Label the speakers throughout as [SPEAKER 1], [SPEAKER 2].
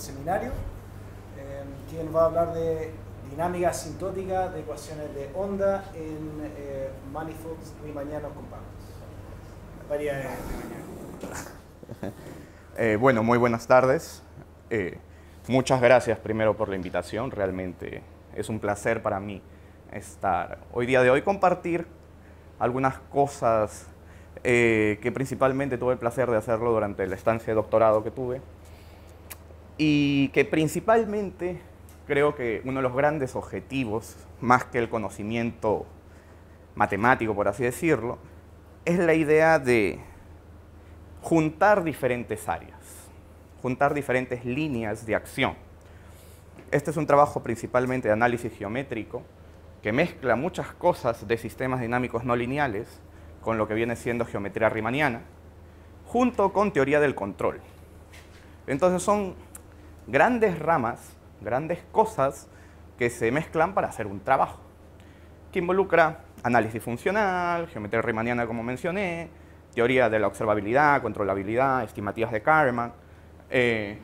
[SPEAKER 1] seminario, eh, quien va a hablar de dinámica sintótica de ecuaciones de onda en eh, manifolds riemannianos compactos. María eh, de mañana. bueno, muy buenas tardes. muchas gracias primero por la invitación. Realmente es un placer para mí estar hoy día de hoy compartir algunas cosas que principalmente tuve el placer de hacerlo durante la estancia de doctorado que tuve y que principalmente creo que uno de los grandes objetivos, más que el conocimiento matemático, por así decirlo, es la idea de juntar diferentes áreas, juntar diferentes líneas de acción. Este es un trabajo principalmente de análisis geométrico que mezcla muchas cosas de sistemas dinámicos no lineales con lo que viene siendo geometría riemanniana, junto con teoría del control. Entonces son grandes ramas, grandes cosas que se mezclan para hacer un trabajo, que involucra análisis funcional, geometría riemanniana como mencioné, teoría de la observabilidad, controlabilidad, estimativas de Karman, eh,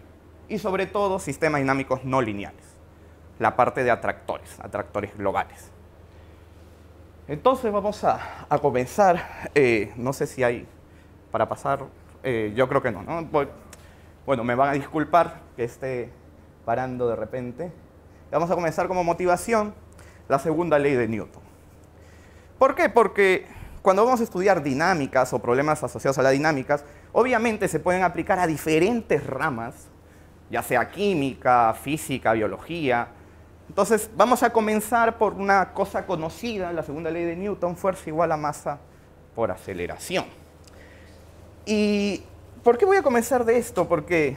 [SPEAKER 1] y sobre todo sistemas dinámicos no lineales, la parte de atractores, atractores globales. Entonces vamos a, comenzar, eh, no sé si hay para pasar, eh, yo creo que no, ¿no? Bueno, me van a disculpar que esté parando de repente. Vamos a comenzar como motivación la segunda ley de Newton. ¿Por qué? Porque cuando vamos a estudiar dinámicas o problemas asociados a las dinámicas, obviamente se pueden aplicar a diferentes ramas, ya sea química, física, biología. Entonces, vamos a comenzar por una cosa conocida, la segunda ley de Newton, fuerza igual a masa por aceleración. Y ¿Por qué voy a comenzar de esto? Porque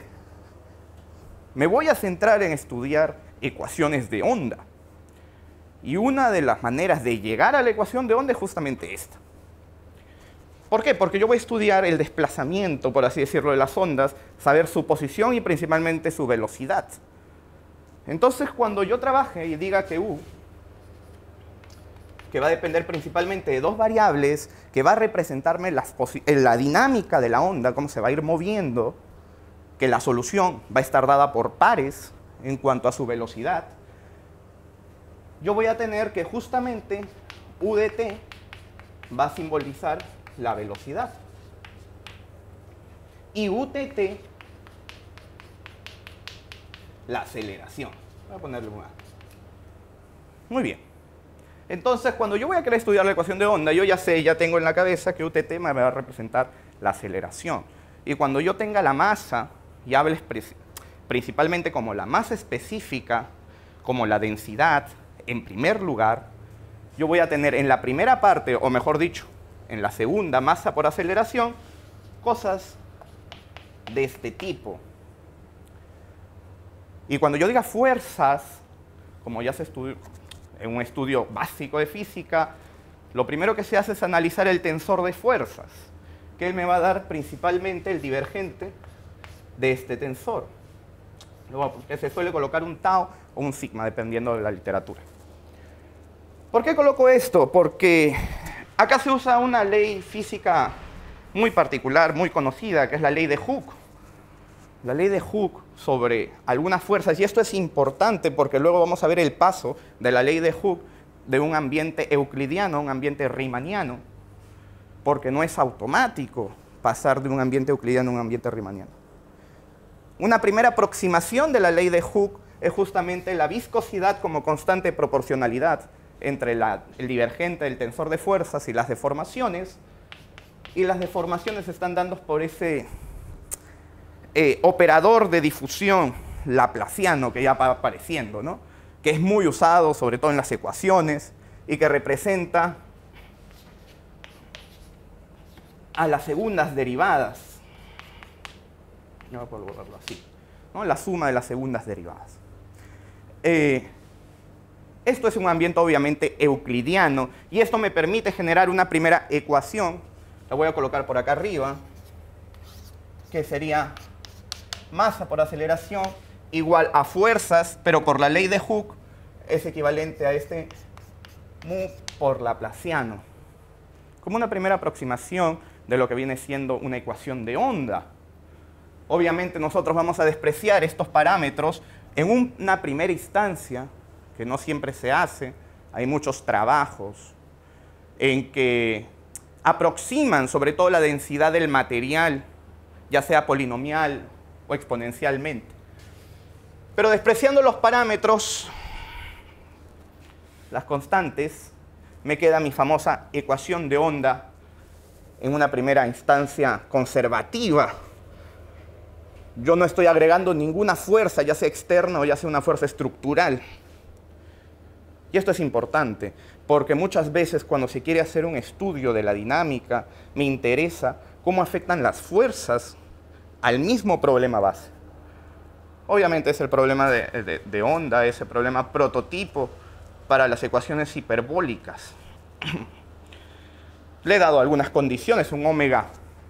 [SPEAKER 1] me voy a centrar en estudiar ecuaciones de onda. Y una de las maneras de llegar a la ecuación de onda es justamente esta. ¿Por qué? Porque yo voy a estudiar el desplazamiento, por así decirlo, de las ondas, saber su posición y principalmente su velocidad. Entonces, cuando yo trabaje y diga que u uh, que va a depender principalmente de dos variables, que va a representarme eh, la dinámica de la onda, cómo se va a ir moviendo, que la solución va a estar dada por pares en cuanto a su velocidad, yo voy a tener que justamente UDT va a simbolizar la velocidad. Y UTT, la aceleración. Voy a ponerle una. Muy bien. Entonces, cuando yo voy a querer estudiar la ecuación de onda, yo ya sé, ya tengo en la cabeza que UTT me va a representar la aceleración. Y cuando yo tenga la masa, y hables principalmente como la masa específica, como la densidad, en primer lugar, yo voy a tener en la primera parte, o mejor dicho, en la segunda masa por aceleración, cosas de este tipo. Y cuando yo diga fuerzas, como ya se estudió, en un estudio básico de física, lo primero que se hace es analizar el tensor de fuerzas, que me va a dar principalmente el divergente de este tensor. Luego, se suele colocar un tau o un sigma, dependiendo de la literatura. ¿Por qué coloco esto? Porque acá se usa una ley física muy particular, muy conocida, que es la ley de Hooke. La ley de Hooke sobre algunas fuerzas, y esto es importante porque luego vamos a ver el paso de la ley de Hooke de un ambiente euclidiano a un ambiente riemanniano, porque no es automático pasar de un ambiente euclidiano a un ambiente riemanniano. Una primera aproximación de la ley de Hooke es justamente la viscosidad como constante proporcionalidad entre el divergente del tensor de fuerzas y las deformaciones, y las deformaciones están dando por ese eh, operador de difusión laplaciano que ya va apareciendo, ¿no? que es muy usado sobre todo en las ecuaciones y que representa a las segundas derivadas. No borrarlo así. ¿no? La suma de las segundas derivadas. Eh, esto es un ambiente obviamente euclidiano y esto me permite generar una primera ecuación. La voy a colocar por acá arriba, que sería masa por aceleración igual a fuerzas, pero por la ley de Hooke es equivalente a este mu por Laplaciano. Como una primera aproximación de lo que viene siendo una ecuación de onda. Obviamente nosotros vamos a despreciar estos parámetros en una primera instancia, que no siempre se hace. Hay muchos trabajos en que aproximan sobre todo la densidad del material, ya sea polinomial o exponencialmente. Pero despreciando los parámetros, las constantes, me queda mi famosa ecuación de onda en una primera instancia conservativa. Yo no estoy agregando ninguna fuerza, ya sea externa o ya sea una fuerza estructural. Y esto es importante, porque muchas veces cuando se quiere hacer un estudio de la dinámica, me interesa cómo afectan las fuerzas al mismo problema base. Obviamente es el problema de, onda, es el problema prototipo para las ecuaciones hiperbólicas. Le he dado algunas condiciones, un omega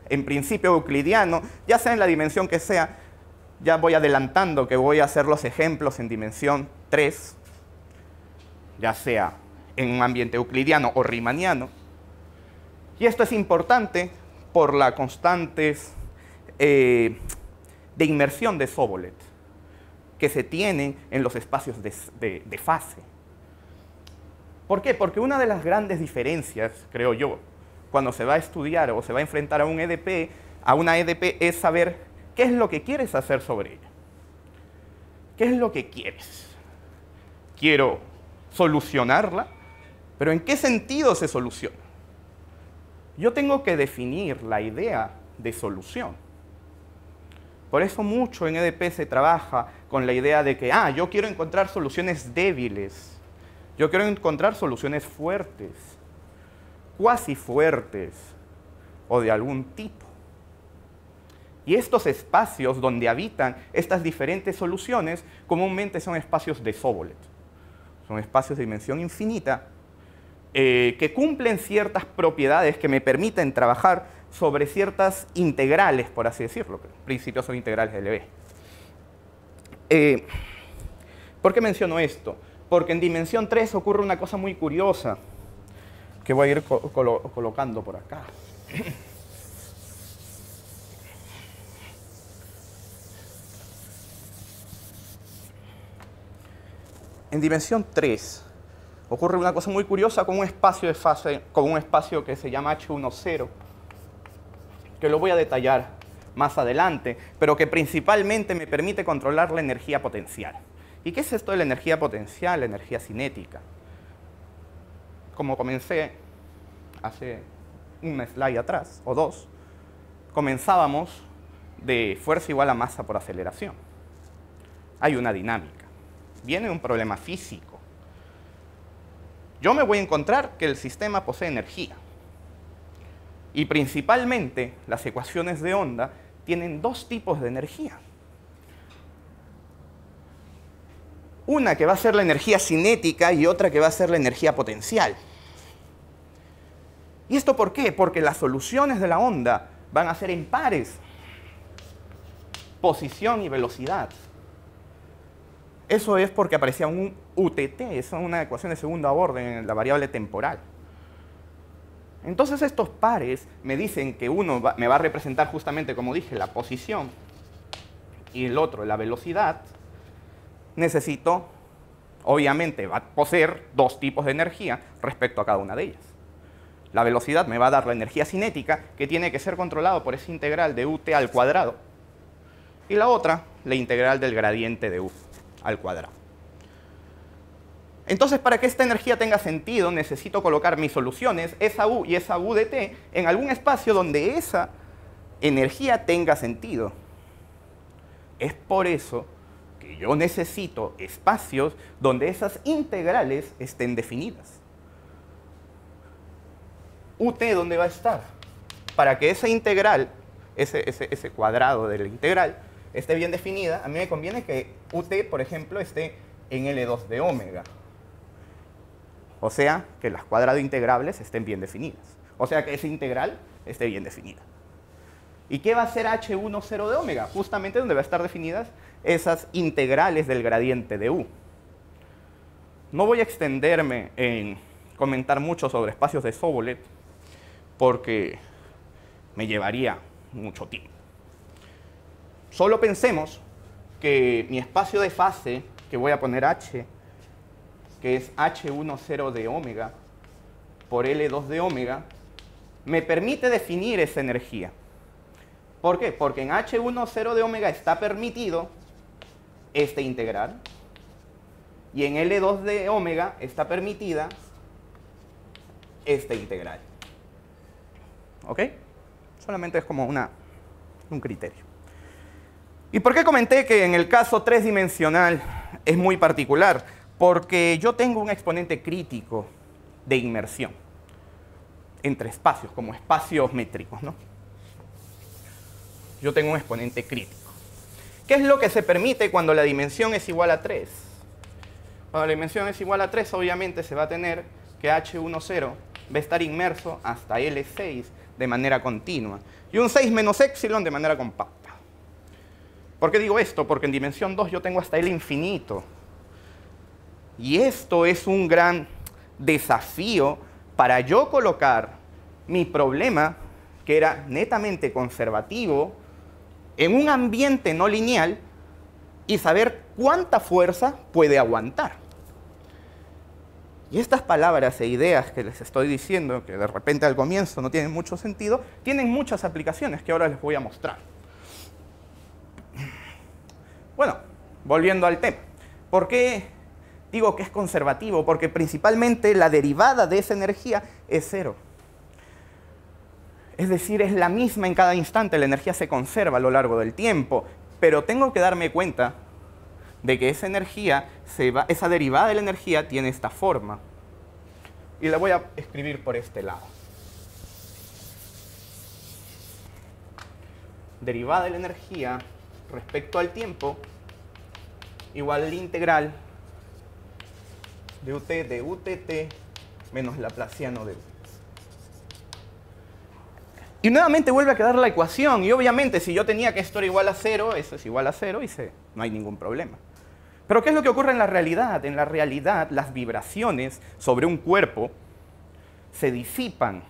[SPEAKER 1] en principio euclidiano, ya sea en la dimensión que sea, ya voy adelantando que voy a hacer los ejemplos en dimensión 3, ya sea en un ambiente euclidiano o riemanniano. Y esto es importante por la constantes eh, de inmersión de Sobolet que se tienen en los espacios de, de fase. ¿Por qué? Porque una de las grandes diferencias, creo yo, cuando se va a estudiar o se va a enfrentar a un EDP, a una EDP es saber qué es lo que quieres hacer sobre ella. ¿Qué es lo que quieres? Quiero solucionarla, pero ¿en qué sentido se soluciona? Yo tengo que definir la idea de solución. Por eso mucho en EDP se trabaja con la idea de que, ah, yo quiero encontrar soluciones débiles, yo quiero encontrar soluciones fuertes, cuasi fuertes o de algún tipo. Y estos espacios donde habitan estas diferentes soluciones comúnmente son espacios de Sobolet. Son espacios de dimensión infinita eh, que cumplen ciertas propiedades que me permiten trabajar sobre ciertas integrales, por así decirlo, principios son integrales de LB. Eh, ¿Por qué menciono esto? Porque en dimensión 3 ocurre una cosa muy curiosa que voy a ir colocando por acá. En dimensión 3 ocurre una cosa muy curiosa con un espacio de fase, con un espacio que se llama H10 que lo voy a detallar más adelante, pero que principalmente me permite controlar la energía potencial. ¿Y qué es esto de la energía potencial, la energía cinética? Como comencé hace un slide atrás, o dos, comenzábamos de fuerza igual a masa por aceleración. Hay una dinámica. Viene un problema físico. Yo me voy a encontrar que el sistema posee energía. Y principalmente las ecuaciones de onda tienen dos tipos de energía. Una que va a ser la energía cinética y otra que va a ser la energía potencial. ¿Y esto por qué? Porque las soluciones de la onda van a ser en pares. Posición y velocidad. Eso es porque aparecía un UTT, es una ecuación de segundo orden en la variable temporal. Entonces estos pares me dicen que uno me va a representar justamente, como dije, la posición y el otro la velocidad. Necesito, obviamente, va a poseer dos tipos de energía respecto a cada una de ellas. La velocidad me va a dar la energía cinética que tiene que ser controlado por esa integral de ut al cuadrado. Y la otra, la integral del gradiente de u al cuadrado. Entonces, para que esta energía tenga sentido, necesito colocar mis soluciones, esa U y esa U de T, en algún espacio donde esa energía tenga sentido. Es por eso que yo necesito espacios donde esas integrales estén definidas. UT, ¿dónde va a estar? Para que esa integral, ese, cuadrado de la integral, esté bien definida, a mí me conviene que UT, por ejemplo, esté en L2 de omega. O sea, que las cuadrado integrables estén bien definidas. O sea, que esa integral esté bien definida. ¿Y qué va a ser H10 de omega? Justamente donde va a estar definidas esas integrales del gradiente de U. No voy a extenderme en comentar mucho sobre espacios de Sobolet porque me llevaría mucho tiempo. Solo pensemos que mi espacio de fase, que voy a poner H, que es H10 de omega por L2 de omega, me permite definir esa energía. ¿Por qué? Porque en H10 de omega está permitido este integral y en L2 de omega está permitida esta integral. ¿Ok? Solamente es como una, un criterio. ¿Y por qué comenté que en el caso tres dimensional es muy particular? Porque yo tengo un exponente crítico de inmersión entre espacios, como espacios métricos. ¿no? Yo tengo un exponente crítico. ¿Qué es lo que se permite cuando la dimensión es igual a 3? Cuando la dimensión es igual a 3, obviamente se va a tener que H10 va a estar inmerso hasta L6 de manera continua. Y un 6 menos epsilon de manera compacta. ¿Por qué digo esto? Porque en dimensión 2 yo tengo hasta L infinito y esto es un gran desafío para yo colocar mi problema, que era netamente conservativo, en un ambiente no lineal y saber cuánta fuerza puede aguantar. Y estas palabras e ideas que les estoy diciendo, que de repente al comienzo no tienen mucho sentido, tienen muchas aplicaciones que ahora les voy a mostrar. Bueno, volviendo al tema, ¿por qué digo que es conservativo porque principalmente la derivada de esa energía es cero. Es decir, es la misma en cada instante, la energía se conserva a lo largo del tiempo, pero tengo que darme cuenta de que esa energía, esa derivada de la energía tiene esta forma. Y la voy a escribir por este lado. Derivada de la energía respecto al tiempo igual la integral de ut de utt menos laplaciano de u. Y nuevamente vuelve a quedar la ecuación. Y obviamente, si yo tenía que esto era igual a cero, eso es igual a cero y no hay ningún problema. Pero ¿qué es lo que ocurre en la realidad? En la realidad, las vibraciones sobre un cuerpo se disipan.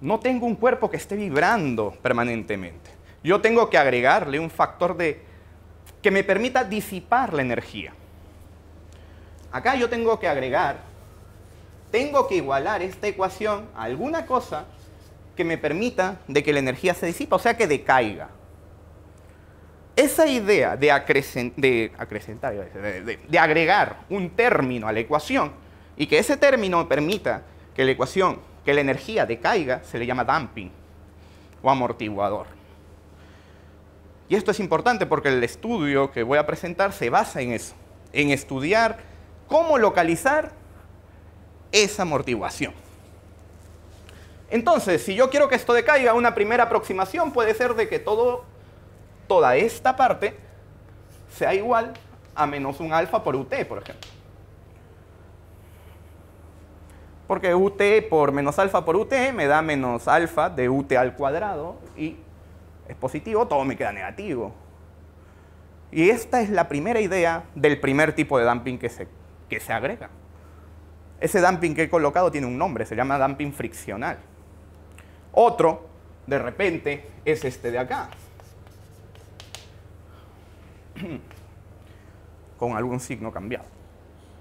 [SPEAKER 1] No tengo un cuerpo que esté vibrando permanentemente. Yo tengo que agregarle un factor de que me permita disipar la energía. Acá yo tengo que agregar, tengo que igualar esta ecuación a alguna cosa que me permita de que la energía se disipa, o sea, que decaiga. Esa idea de, agregar un término a la ecuación y que ese término permita que la ecuación, que la energía decaiga, se le llama dumping o amortiguador. Y esto es importante porque el estudio que voy a presentar se basa en eso, en estudiar cómo localizar esa amortiguación. Entonces, si yo quiero que esto decaiga, una primera aproximación puede ser de que todo, toda esta parte sea igual a menos un alfa por ut, por ejemplo. Porque ut por menos alfa por ut me da menos alfa de ut al cuadrado y es positivo, todo me queda negativo. Y esta es la primera idea del primer tipo de dumping que se que se agrega. Ese dumping que he colocado tiene un nombre, se llama dumping friccional. Otro, de repente, es este de acá. Con algún signo cambiado.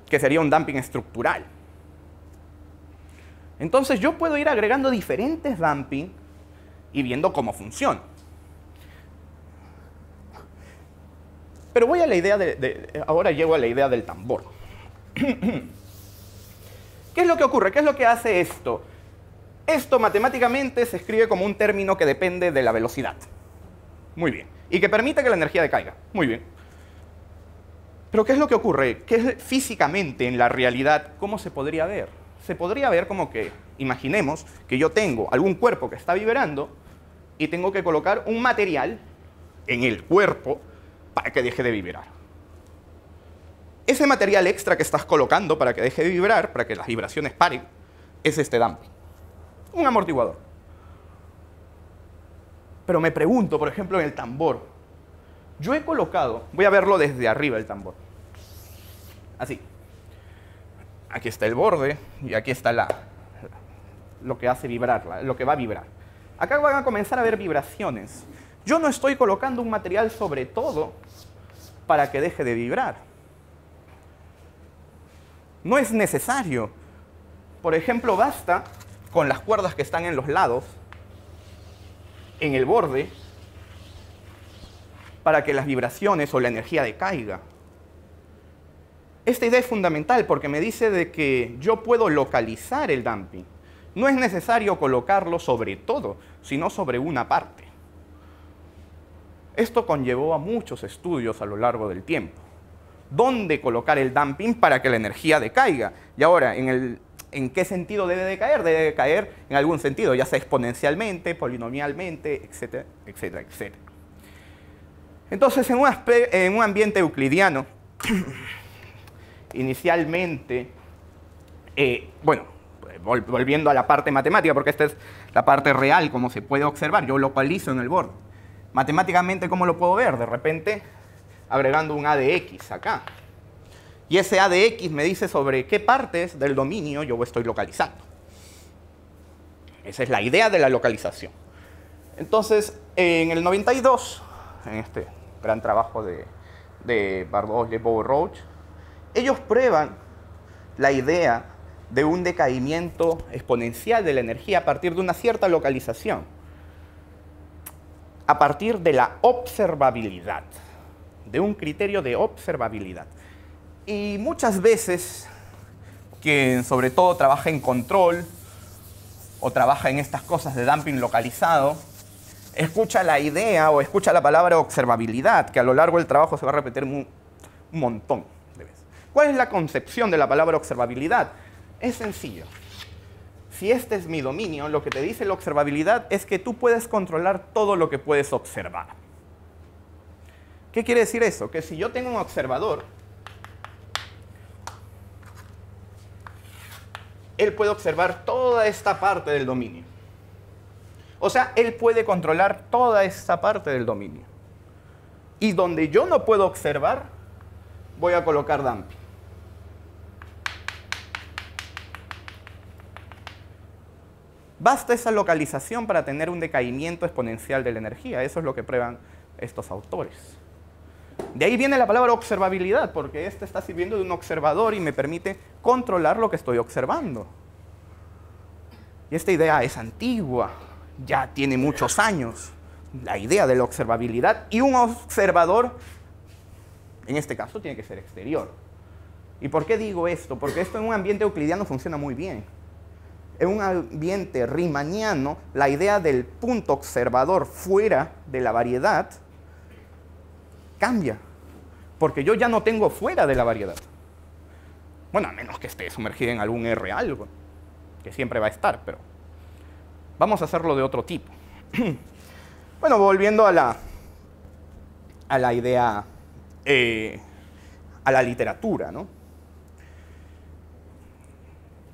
[SPEAKER 1] Que sería un dumping estructural. Entonces yo puedo ir agregando diferentes dumping y viendo cómo funciona. Pero voy a la idea de, ahora llego a la idea del tambor. ¿Qué es lo que ocurre? ¿Qué es lo que hace esto? Esto matemáticamente se escribe como un término que depende de la velocidad. Muy bien. Y que permite que la energía decaiga. Muy bien. Pero ¿qué es lo que ocurre? ¿Qué es físicamente en la realidad? ¿Cómo se podría ver? Se podría ver como que, imaginemos que yo tengo algún cuerpo que está vibrando y tengo que colocar un material en el cuerpo para que deje de vibrar. Ese material extra que estás colocando para que deje de vibrar, para que las vibraciones paren, es este damper. Un amortiguador. Pero me pregunto, por ejemplo, en el tambor. Yo he colocado, voy a verlo desde arriba el tambor. Así. Aquí está el borde y aquí está la, lo que hace vibrar, lo que va a vibrar. Acá van a comenzar a haber vibraciones. Yo no estoy colocando un material sobre todo para que deje de vibrar. No es necesario. Por ejemplo, basta con las cuerdas que están en los lados, en el borde, para que las vibraciones o la energía decaiga. Esta idea es fundamental porque me dice de que yo puedo localizar el dumping. No es necesario colocarlo sobre todo, sino sobre una parte. Esto conllevó a muchos estudios a lo largo del tiempo dónde colocar el dumping para que la energía decaiga. Y ahora, en, qué sentido debe de caer Debe caer en algún sentido, ya sea exponencialmente, polinomialmente, etcétera, etcétera, etcétera. Entonces, en un, ambiente euclidiano, inicialmente, eh, bueno, volviendo a la parte matemática, porque esta es la parte real, como se puede observar, yo localizo en el borde. Matemáticamente, ¿cómo lo puedo ver? De repente, agregando un ADX acá. Y ese ADX me dice sobre qué partes del dominio yo estoy localizando. Esa es la idea de la localización. Entonces, en el 92, en este gran trabajo de, de Bardos y Bob Roach, ellos prueban la idea de un decaimiento exponencial de la energía a partir de una cierta localización, a partir de la observabilidad de un criterio de observabilidad. Y muchas veces, quien sobre todo trabaja en control o trabaja en estas cosas de dumping localizado, escucha la idea o escucha la palabra observabilidad, que a lo largo del trabajo se va a repetir un montón de veces. ¿Cuál es la concepción de la palabra observabilidad? Es sencillo. Si este es mi dominio, lo que te dice la observabilidad es que tú puedes controlar todo lo que puedes observar. ¿Qué quiere decir eso? Que si yo tengo un observador, él puede observar toda esta parte del dominio. O sea, él puede controlar toda esta parte del dominio. Y donde yo no puedo observar, voy a colocar dumping. Basta esa localización para tener un decaimiento exponencial de la energía. Eso es lo que prueban estos autores. De ahí viene la palabra observabilidad, porque este está sirviendo de un observador y me permite controlar lo que estoy observando. Y esta idea es antigua, ya tiene muchos años, la idea de la observabilidad. Y un observador, en este caso, tiene que ser exterior. ¿Y por qué digo esto? Porque esto en un ambiente euclidiano funciona muy bien. En un ambiente riemanniano, la idea del punto observador fuera de la variedad cambia, porque yo ya no tengo fuera de la variedad. Bueno, a menos que esté sumergida en algún R algo, que siempre va a estar, pero vamos a hacerlo de otro tipo. bueno, volviendo a la, a la idea, eh, a la literatura, ¿no?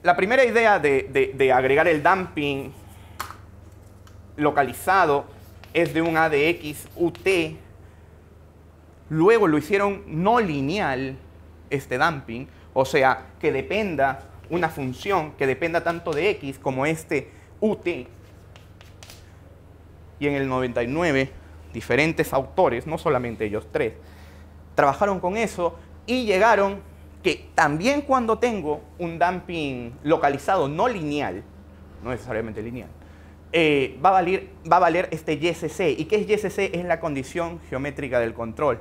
[SPEAKER 1] La primera idea de, de agregar el dumping localizado es de un ADX UT luego lo hicieron no lineal este dumping, o sea, que dependa una función que dependa tanto de x como este ut. Y en el 99, diferentes autores, no solamente ellos tres, trabajaron con eso y llegaron que también cuando tengo un dumping localizado no lineal, no necesariamente lineal, eh, va, a valer, va a valer este YCC. ¿Y qué es YCC? Es la condición geométrica del control.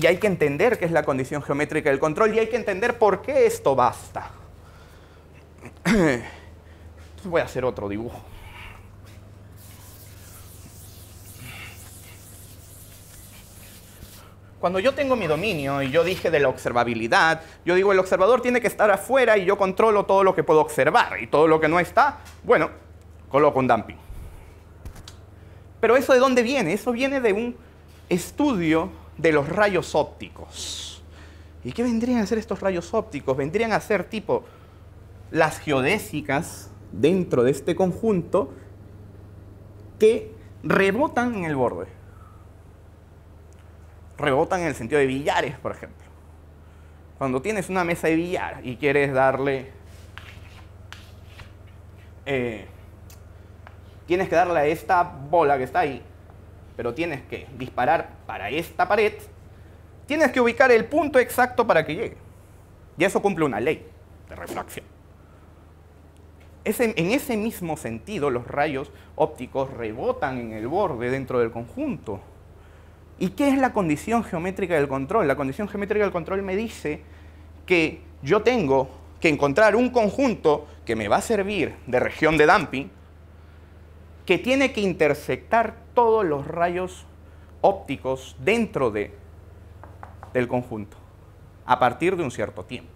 [SPEAKER 1] Y hay que entender qué es la condición geométrica del control y hay que entender por qué esto basta. Voy a hacer otro dibujo. Cuando yo tengo mi dominio y yo dije de la observabilidad, yo digo el observador tiene que estar afuera y yo controlo todo lo que puedo observar y todo lo que no está, bueno, coloco un dumping. Pero eso de dónde viene? Eso viene de un estudio de los rayos ópticos. ¿Y qué vendrían a ser estos rayos ópticos? Vendrían a ser tipo las geodésicas dentro de este conjunto que rebotan en el borde. Rebotan en el sentido de billares, por ejemplo. Cuando tienes una mesa de billar y quieres darle... Eh, tienes que darle a esta bola que está ahí pero tienes que disparar para esta pared, tienes que ubicar el punto exacto para que llegue. Y eso cumple una ley de refracción. en ese mismo sentido, los rayos ópticos rebotan en el borde dentro del conjunto. ¿Y qué es la condición geométrica del control? La condición geométrica del control me dice que yo tengo que encontrar un conjunto que me va a servir de región de dumping, que tiene que interceptar todos los rayos ópticos dentro de, del conjunto a partir de un cierto tiempo.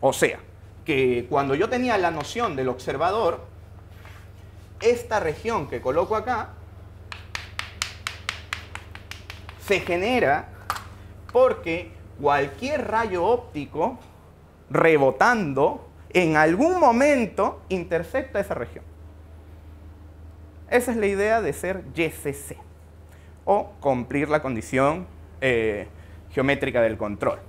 [SPEAKER 1] O sea, que cuando yo tenía la noción del observador, esta región que coloco acá se genera porque cualquier rayo óptico rebotando en algún momento intercepta esa región. Esa es la idea de ser YCC, o cumplir la condición eh, geométrica del control.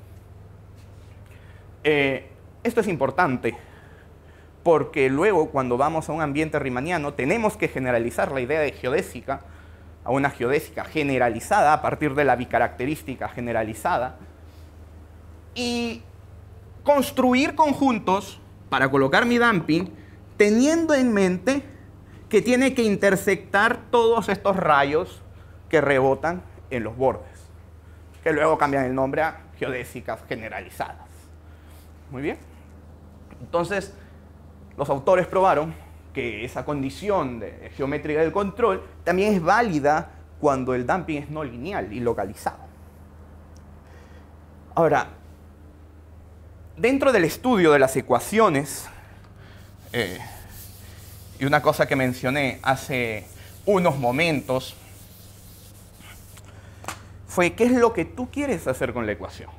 [SPEAKER 1] Eh, esto es importante, porque luego cuando vamos a un ambiente riemanniano tenemos que generalizar la idea de geodésica a una geodésica generalizada a partir de la bicaracterística generalizada y construir conjuntos para colocar mi dumping teniendo en mente que tiene que intersectar todos estos rayos que rebotan en los bordes, que luego cambian el nombre a geodésicas generalizadas. Muy bien. Entonces, los autores probaron que esa condición de geométrica del control también es válida cuando el dumping es no lineal y localizado. Ahora, dentro del estudio de las ecuaciones, eh, y una cosa que mencioné hace unos momentos fue qué es lo que tú quieres hacer con la ecuación.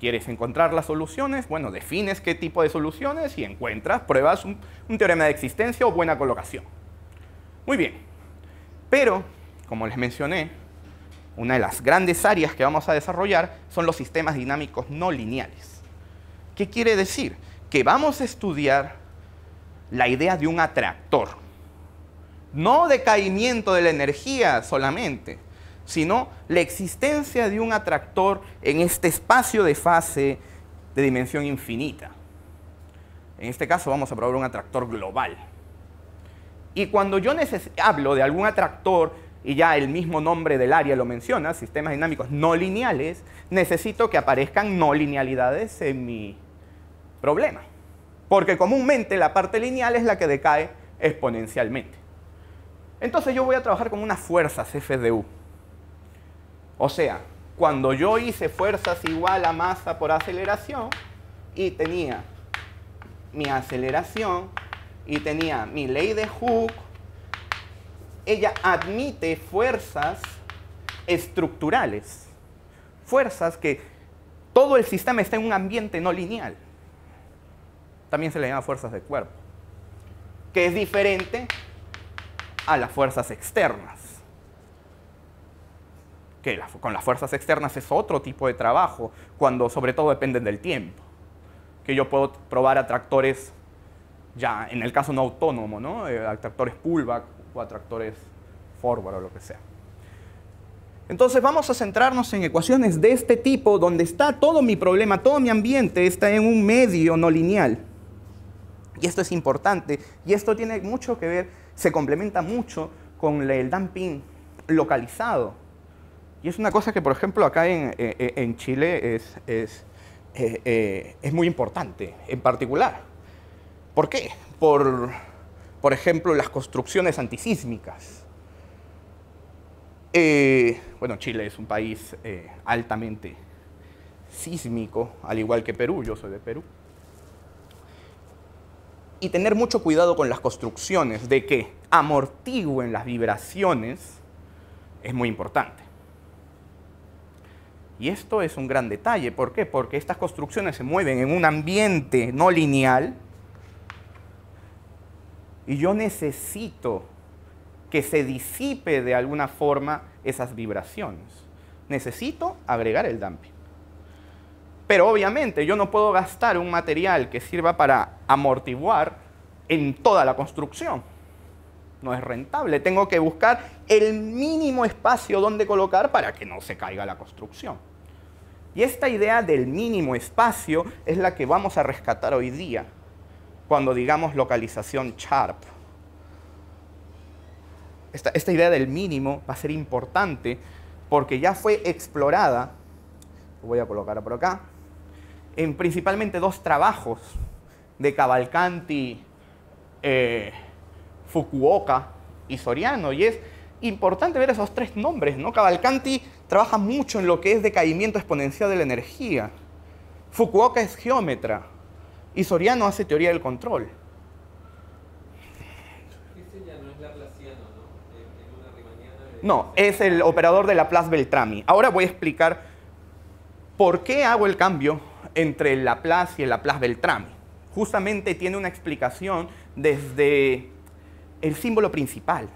[SPEAKER 1] ¿Quieres encontrar las soluciones? Bueno, defines qué tipo de soluciones y encuentras, pruebas un, un teorema de existencia o buena colocación. Muy bien, pero, como les mencioné, una de las grandes áreas que vamos a desarrollar son los sistemas dinámicos no lineales. ¿Qué quiere decir? Que vamos a estudiar la idea de un atractor. No decaimiento de la energía solamente, sino la existencia de un atractor en este espacio de fase de dimensión infinita. En este caso vamos a probar un atractor global. Y cuando yo hablo de algún atractor, y ya el mismo nombre del área lo menciona, sistemas dinámicos no lineales, necesito que aparezcan no linealidades en mi problema porque comúnmente la parte lineal es la que decae exponencialmente. Entonces yo voy a trabajar con unas fuerzas F de U. O sea, cuando yo hice fuerzas igual a masa por aceleración y tenía mi aceleración y tenía mi ley de Hooke, ella admite fuerzas estructurales, fuerzas que todo el sistema está en un ambiente no lineal también se le llama fuerzas de cuerpo, que es diferente a las fuerzas externas. Que con las fuerzas externas es otro tipo de trabajo, cuando sobre todo dependen del tiempo. Que yo puedo probar atractores, ya en el caso no autónomo, ¿no? Eh, pullback o atractores forward o lo que sea. Entonces vamos a centrarnos en ecuaciones de este tipo, donde está todo mi problema, todo mi ambiente está en un medio no lineal. Y esto es importante y esto tiene mucho que ver, se complementa mucho con el dumping localizado. Y es una cosa que, por ejemplo, acá en, eh, eh, en Chile es, es, eh, es muy importante, en particular. ¿Por qué? Por, por ejemplo, las construcciones antisísmicas. bueno, Chile es un país altamente sísmico, al igual que Perú, yo soy de Perú y tener mucho cuidado con las construcciones de que amortigüen las vibraciones es muy importante. Y esto es un gran detalle. ¿Por qué? Porque estas construcciones se mueven en un ambiente no lineal y yo necesito que se disipe de alguna forma esas vibraciones. Necesito agregar el dumping. Pero obviamente yo no puedo gastar un material que sirva para amortiguar en toda la construcción. No es rentable. Tengo que buscar el mínimo espacio donde colocar para que no se caiga la construcción. Y esta idea del mínimo espacio es la que vamos a rescatar hoy día cuando digamos localización sharp. Esta, idea del mínimo va a ser importante porque ya fue explorada, voy a colocar por acá, en principalmente dos trabajos de Cavalcanti, eh, Fukuoka y Soriano. Y es importante ver esos tres nombres, ¿no? Cavalcanti trabaja mucho en lo que es decaimiento exponencial de la energía. Fukuoka es geómetra y Soriano hace teoría del control. No, es el operador de Laplace-Beltrami. Ahora voy a explicar por qué hago el cambio entre el Laplace y el Laplace Beltrami. Justamente tiene una explicación desde el símbolo principal.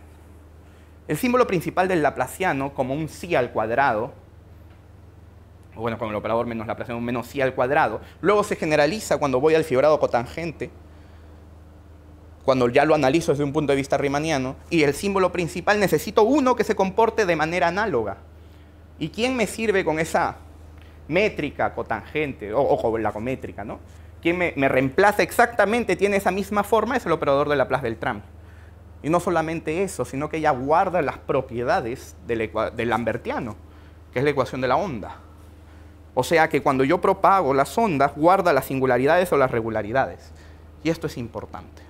[SPEAKER 1] El símbolo principal del laplaciano, como un sí al cuadrado, o bueno, con el operador menos laplaciano, un menos sí al cuadrado, luego se generaliza cuando voy al fibrado cotangente, cuando ya lo analizo desde un punto de vista riemanniano, y el símbolo principal necesito uno que se comporte de manera análoga. ¿Y quién me sirve con esa métrica, cotangente ojo, la cométrica, ¿no? Quien me, reemplaza exactamente, tiene esa misma forma, es el operador de la plaza del tram. Y no solamente eso, sino que ella guarda las propiedades del, Lambertiano, que es la ecuación de la onda. O sea que cuando yo propago las ondas, guarda las singularidades o las regularidades. Y esto es importante.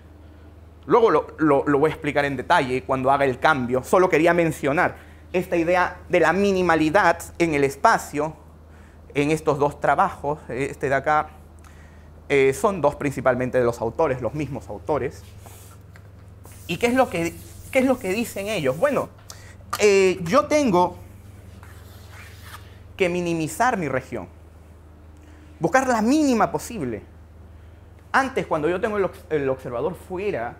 [SPEAKER 1] Luego lo, voy a explicar en detalle cuando haga el cambio. Solo quería mencionar esta idea de la minimalidad en el espacio en estos dos trabajos, este de acá, eh, son dos principalmente de los autores, los mismos autores. ¿Y qué es lo que, qué es lo que dicen ellos? Bueno, eh, yo tengo que minimizar mi región, buscar la mínima posible. Antes, cuando yo tengo el observador fuera,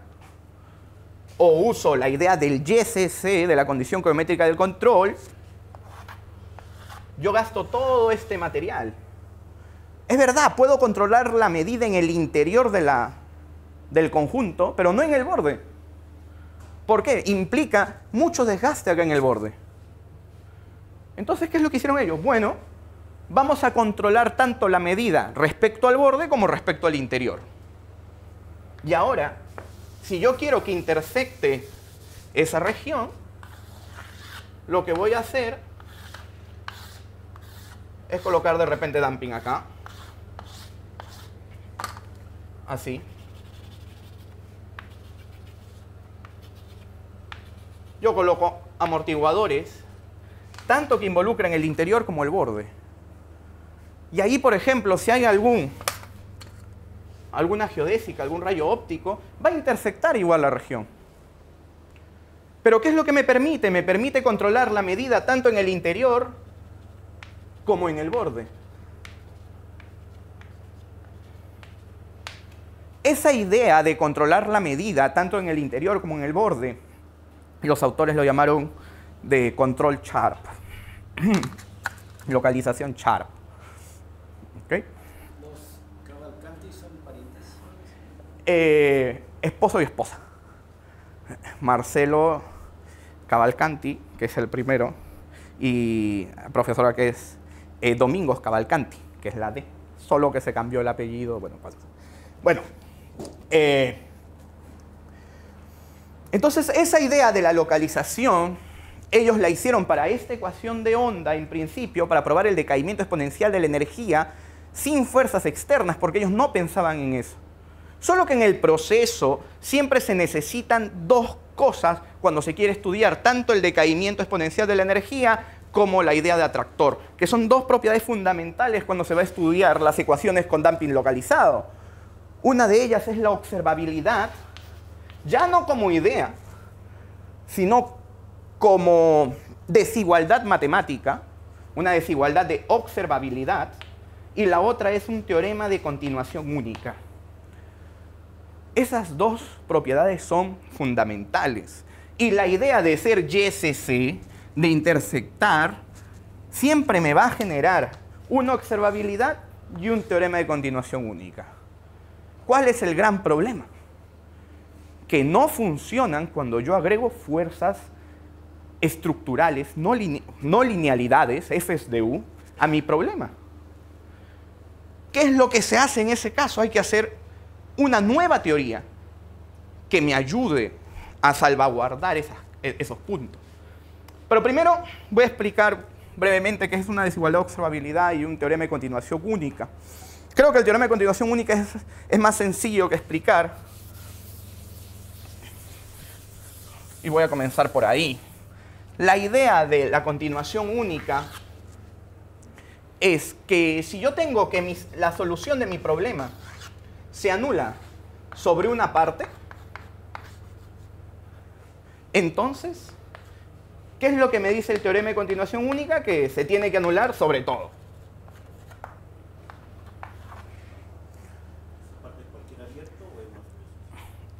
[SPEAKER 1] o uso la idea del YCC, de la condición geométrica del control, yo gasto todo este material. Es verdad, puedo controlar la medida en el interior del conjunto, pero no en el borde. ¿Por qué? Implica mucho desgaste acá en el borde. Entonces, ¿qué es lo que hicieron ellos? Bueno, vamos a controlar tanto la medida respecto al borde como respecto al interior. Y ahora, si yo quiero que intersecte esa región, lo que voy a hacer es colocar de repente dumping acá. Así. Yo coloco amortiguadores, tanto que involucran el interior como el borde. Y ahí, por ejemplo, si hay algún alguna geodésica, algún rayo óptico, va a intersectar igual la región. Pero ¿qué es lo que me permite? Me permite controlar la medida tanto en el interior como en el borde. Esa idea de controlar la medida, tanto en el interior como en el borde, los autores lo llamaron de control sharp, localización sharp. ¿Okay? ¿Los Cavalcanti son parientes? esposo y esposa. Marcelo Cavalcanti, que es el primero, y profesora que es eh, Domingos Cavalcanti, que es la D, solo que se cambió el apellido, bueno, Bueno, eh, entonces esa idea de la localización, ellos la hicieron para esta ecuación de onda, en principio, para probar el decaimiento exponencial de la energía sin fuerzas externas, porque ellos no pensaban en eso. Solo que en el proceso siempre se necesitan dos cosas cuando se quiere estudiar tanto el decaimiento exponencial de la energía como la idea de atractor, que son dos propiedades fundamentales cuando se va a estudiar las ecuaciones con dumping localizado. Una de ellas es la observabilidad, ya no como idea, sino como desigualdad matemática, una desigualdad de observabilidad, y la otra es un teorema de continuación única. Esas dos propiedades son fundamentales. Y la idea de ser YCC de intersectar siempre me va a generar una observabilidad y un teorema de continuación única. ¿Cuál es el gran problema? Que no funcionan cuando yo agrego fuerzas estructurales, no, linealidades, Fs de U, a mi problema. ¿Qué es lo que se hace en ese caso? Hay que hacer una nueva teoría que me ayude a salvaguardar e-, esos puntos. Pero primero voy a explicar brevemente qué es una desigualdad de observabilidad y un teorema de continuación única. Creo que el teorema de continuación única es, más sencillo que explicar. Y voy a comenzar por ahí. La idea de la continuación única es que si yo tengo que la solución de mi problema se anula sobre una parte, entonces ¿Qué es lo que me dice el teorema de continuación única? Que se tiene que anular sobre todo.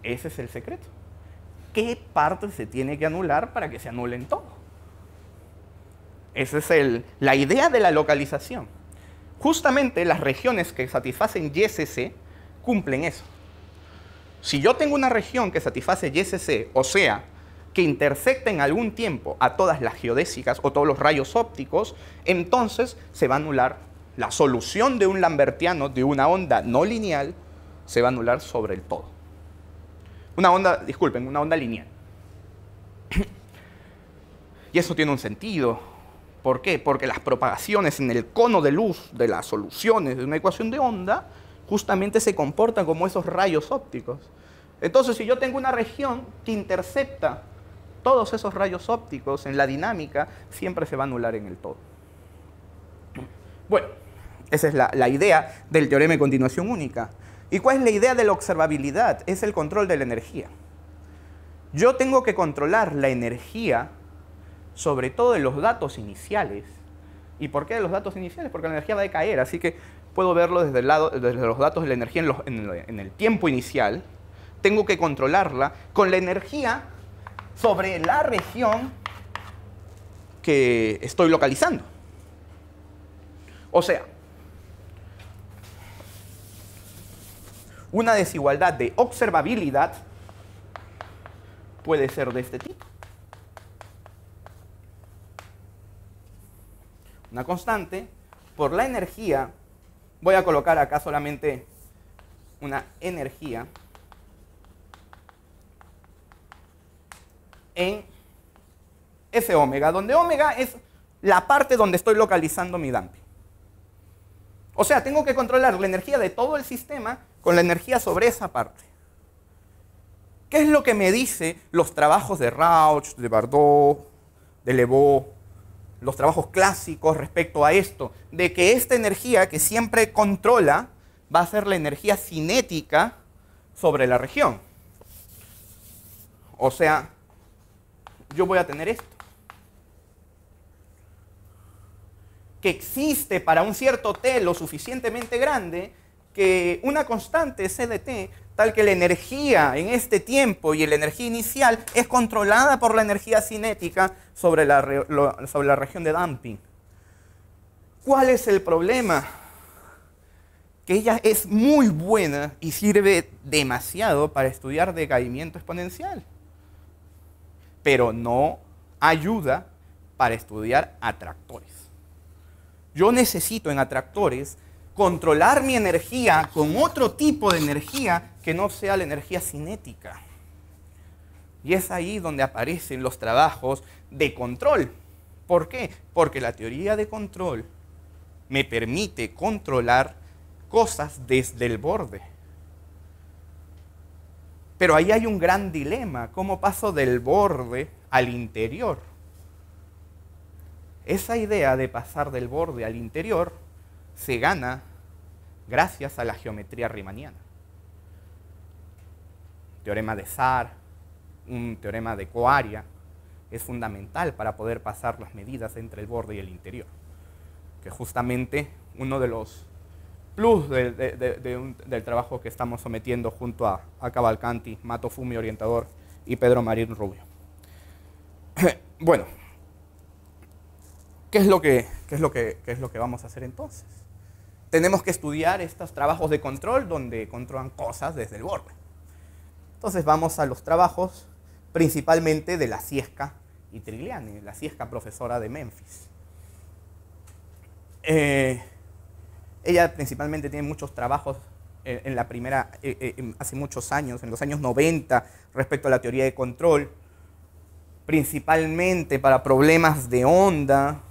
[SPEAKER 1] Ese es el secreto. ¿Qué parte se tiene que anular para que se anulen todo? Esa es el, la idea de la localización. Justamente las regiones que satisfacen YCC cumplen eso. Si yo tengo una región que satisface ysc, o sea, que en algún tiempo a todas las geodésicas o todos los rayos ópticos, entonces se va a anular la solución de un lambertiano de una onda no lineal, se va a anular sobre el todo. Una onda, disculpen, una onda lineal. Y eso tiene un sentido. ¿Por qué? Porque las propagaciones en el cono de luz de las soluciones de una ecuación de onda justamente se comportan como esos rayos ópticos. Entonces, si yo tengo una región que intercepta todos esos rayos ópticos en la dinámica siempre se van a anular en el todo. Bueno, esa es la, idea del teorema de continuación única. ¿Y cuál es la idea de la observabilidad? Es el control de la energía. Yo tengo que controlar la energía, sobre todo de los datos iniciales. ¿Y por qué de los datos iniciales? Porque la energía va a decaer, así que puedo verlo desde, el lado, los datos de la energía en, en el tiempo inicial. Tengo que controlarla con la energía sobre la región que estoy localizando. O sea, una desigualdad de observabilidad puede ser de este tipo. Una constante por la energía, voy a colocar acá solamente una energía en ese omega, donde omega es la parte donde estoy localizando mi dumping. O sea, tengo que controlar la energía de todo el sistema con la energía sobre esa parte. ¿Qué es lo que me dice los trabajos de Rauch, de Bardot, de Levaux, los trabajos clásicos respecto a esto? De que esta energía que siempre controla va a ser la energía cinética sobre la región. O sea, yo voy a tener esto. Que existe para un cierto T lo suficientemente grande que una constante C de T, tal que la energía en este tiempo y la energía inicial es controlada por la energía cinética sobre la, sobre la región de damping. ¿Cuál es el problema? Que ella es muy buena y sirve demasiado para estudiar decaimiento exponencial pero no ayuda para estudiar atractores. Yo necesito en atractores controlar mi energía con otro tipo de energía que no sea la energía cinética. Y es ahí donde aparecen los trabajos de control. ¿Por qué? Porque la teoría de control me permite controlar cosas desde el borde. Pero ahí hay un gran dilema, cómo paso del borde al interior. Esa idea de pasar del borde al interior se gana gracias a la geometría riemanniana. Teorema de Sar, un teorema de Coaria, es fundamental para poder pasar las medidas entre el borde y el interior, que justamente uno de los plus del trabajo que estamos sometiendo junto a, a Cavalcanti, Mato Fumi, orientador, y Pedro Marín Rubio. bueno, ¿qué es, lo que, es lo que, qué es lo que vamos a hacer entonces? Tenemos que estudiar estos trabajos de control donde controlan cosas desde el borde. Entonces vamos a los trabajos principalmente de la Ciesca y Trigliani, la Ciesca profesora de Memphis. Eh, ella principalmente tiene muchos trabajos en la primera, eh, eh, hace muchos años, en los años 90, respecto a la teoría de control, principalmente para problemas de onda,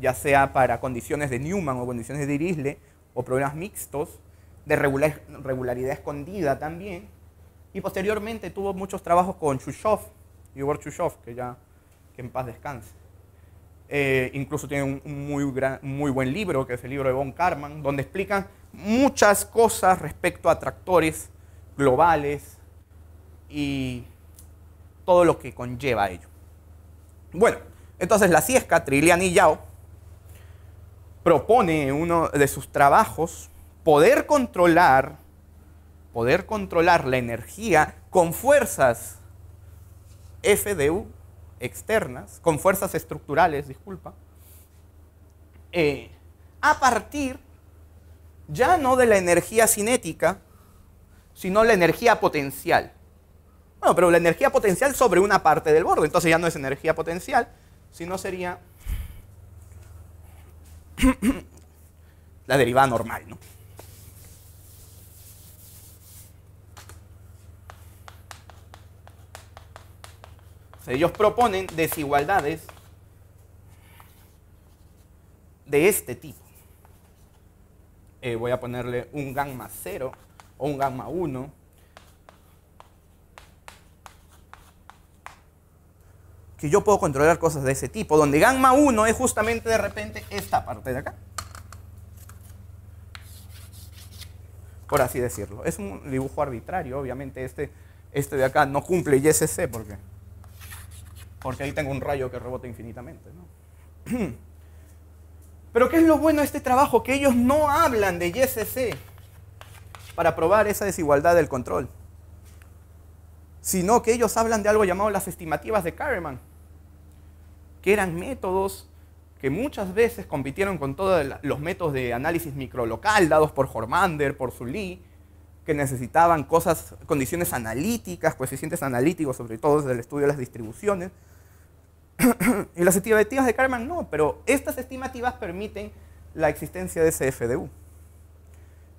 [SPEAKER 1] ya sea para condiciones de Newman o condiciones de Dirichlet, o problemas mixtos, de regularidad escondida también, y posteriormente tuvo muchos trabajos con Chushov, Igor Chushov, que ya que en paz descanse. Eh, incluso tiene un, muy, buen libro, que es el libro de Von Karman, donde explican muchas cosas respecto a tractores globales y todo lo que conlleva ello. Bueno, entonces la CIESCA, Trillian y Yao, propone en uno de sus trabajos poder controlar, poder controlar la energía con fuerzas FDU externas, con fuerzas estructurales, disculpa, eh, a partir ya no de la energía cinética, sino la energía potencial. Bueno, pero la energía potencial sobre una parte del borde, entonces ya no es energía potencial, sino sería la derivada normal, ¿no? Ellos proponen desigualdades de este tipo. Eh, voy a ponerle un gamma 0 o un gamma 1. Que yo puedo controlar cosas de ese tipo, donde gamma 1 es justamente de repente esta parte de acá. Por así decirlo. Es un dibujo arbitrario, obviamente este, este de acá no cumple ISC porque porque ahí tengo un rayo que rebota infinitamente. ¿no? Pero ¿qué es lo bueno de este trabajo? Que ellos no hablan de YCC para probar esa desigualdad del control, sino que ellos hablan de algo llamado las estimativas de Kahneman, que eran métodos que muchas veces compitieron con todos los métodos de análisis microlocal dados por Hormander, por Sully, que necesitaban cosas, condiciones analíticas, coeficientes analíticos, sobre todo desde el estudio de las distribuciones. y las estimativas de Karman no, pero estas estimativas permiten la existencia de ese FDU.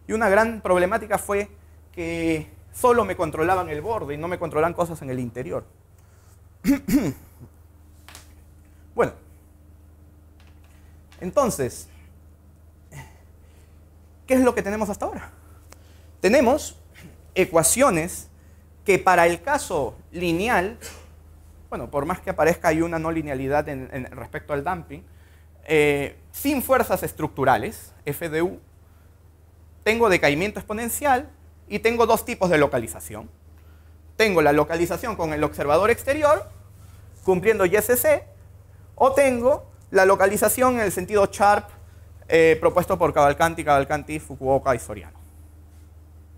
[SPEAKER 1] Y una gran problemática fue que solo me controlaban el borde y no me controlaban cosas en el interior. bueno, entonces, ¿qué es lo que tenemos hasta ahora? Tenemos ecuaciones que para el caso lineal, bueno, por más que aparezca hay una no linealidad en, respecto al dumping, eh, sin fuerzas estructurales, FDU, tengo decaimiento exponencial y tengo dos tipos de localización. Tengo la localización con el observador exterior, cumpliendo YSC, o tengo la localización en el sentido sharp eh, propuesto por Cavalcanti, Cavalcanti, Fukuoka y Soriano.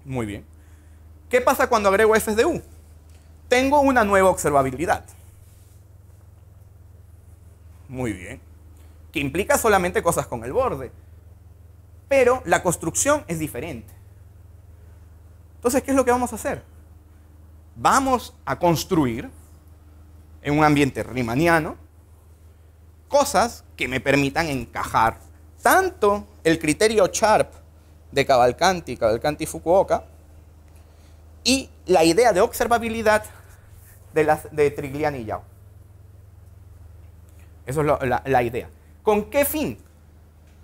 [SPEAKER 1] Muy bien. ¿Qué pasa cuando agrego fsdu? Tengo una nueva observabilidad. Muy bien. Que implica solamente cosas con el borde. Pero la construcción es diferente. Entonces, ¿qué es lo que vamos a hacer? Vamos a construir en un ambiente riemanniano cosas que me permitan encajar tanto el criterio Sharp de Cavalcanti, Cavalcanti Fukuoka, y la idea de observabilidad de, las, Trigliani y Yao. Eso es la, idea. ¿Con qué fin?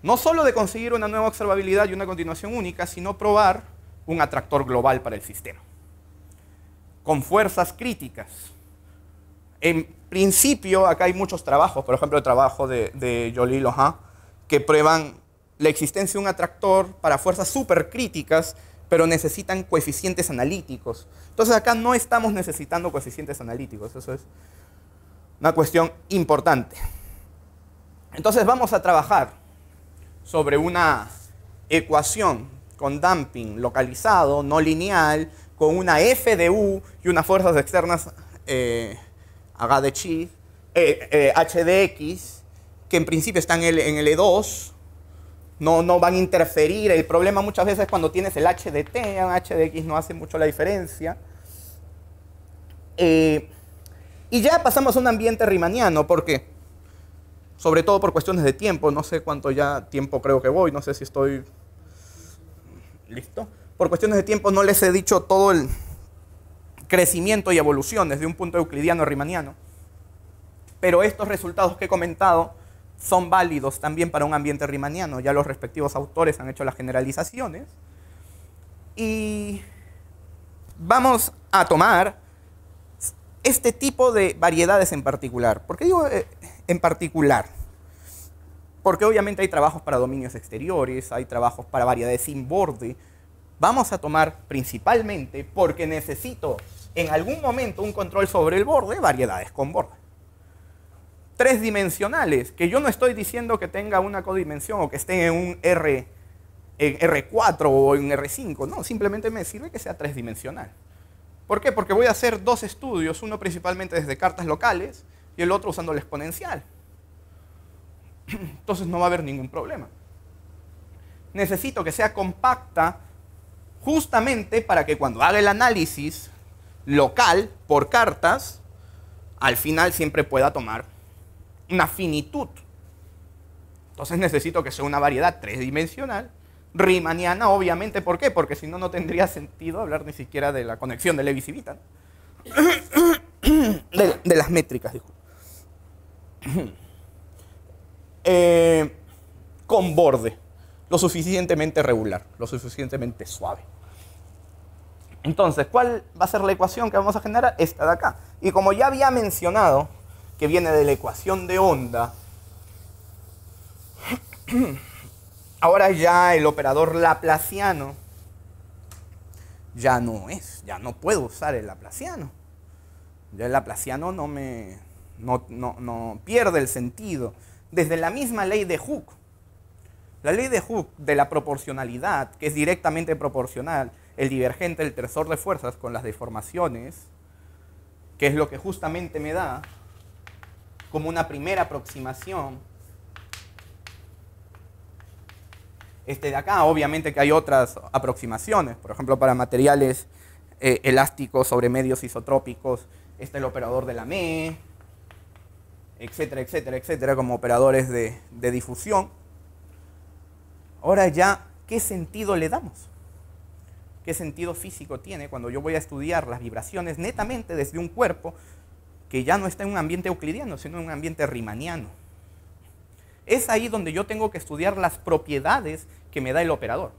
[SPEAKER 1] No solo de conseguir una nueva observabilidad y una continuación única, sino probar un atractor global para el sistema. Con fuerzas críticas. En principio, acá hay muchos trabajos, por ejemplo, el trabajo de, de Jolie Lohan, que prueban la existencia de un atractor para fuerzas supercríticas, pero necesitan coeficientes analíticos. Entonces acá no estamos necesitando coeficientes analíticos, eso es una cuestión importante. Entonces vamos a trabajar sobre una ecuación con dumping localizado, no lineal, con una F de U y unas fuerzas externas eh, eh, eh, H de X, que en principio están en L2, no, no van a interferir. El problema muchas veces es cuando tienes el HDT, el HDX no hace mucho la diferencia. Eh, y ya pasamos a un ambiente riemanniano, porque, sobre todo por cuestiones de tiempo, no sé cuánto ya tiempo creo que voy, no sé si estoy listo. Por cuestiones de tiempo no les he dicho todo el crecimiento y evolución desde un punto euclidiano riemanniano. Pero estos resultados que he comentado son válidos también para un ambiente riemanniano. Ya los respectivos autores han hecho las generalizaciones. Y vamos a tomar este tipo de variedades en particular. ¿Por qué digo eh, en particular? Porque obviamente hay trabajos para dominios exteriores, hay trabajos para variedades sin borde. Vamos a tomar principalmente porque necesito en algún momento un control sobre el borde, variedades con borde tres dimensionales, que yo no estoy diciendo que tenga una codimensión o que esté en un R, en R4 o en R5, no, simplemente me sirve que sea tresdimensional ¿Por qué? Porque voy a hacer dos estudios, uno principalmente desde cartas locales y el otro usando la exponencial. Entonces no va a haber ningún problema. Necesito que sea compacta justamente para que cuando haga el análisis local por cartas, al final siempre pueda tomar una finitud. Entonces necesito que sea una variedad tridimensional, riemanniana obviamente, ¿por qué? Porque si no, no tendría sentido hablar ni siquiera de la conexión de levi civita de, las métricas, eh, con borde, lo suficientemente regular, lo suficientemente suave. Entonces, ¿cuál va a ser la ecuación que vamos a generar? Esta de acá. Y como ya había mencionado, que viene de la ecuación de onda, ahora ya el operador laplaciano ya no es, ya no puedo usar el laplaciano. Ya el laplaciano no me no, pierde el sentido. Desde la misma ley de Hooke, la ley de Hooke de la proporcionalidad, que es directamente proporcional, el divergente, el tensor de fuerzas con las deformaciones, que es lo que justamente me da como una primera aproximación. Este de acá, obviamente que hay otras aproximaciones, por ejemplo, para materiales eh, elásticos sobre medios isotrópicos, este el operador de la ME, etcétera, etcétera, etcétera, como operadores de difusión. Ahora ya, ¿qué sentido le damos? ¿Qué sentido físico tiene cuando yo voy a estudiar las vibraciones netamente desde un cuerpo que ya no está en un ambiente euclidiano, sino en un ambiente riemanniano. Es ahí donde yo tengo que estudiar las propiedades que me da el operador.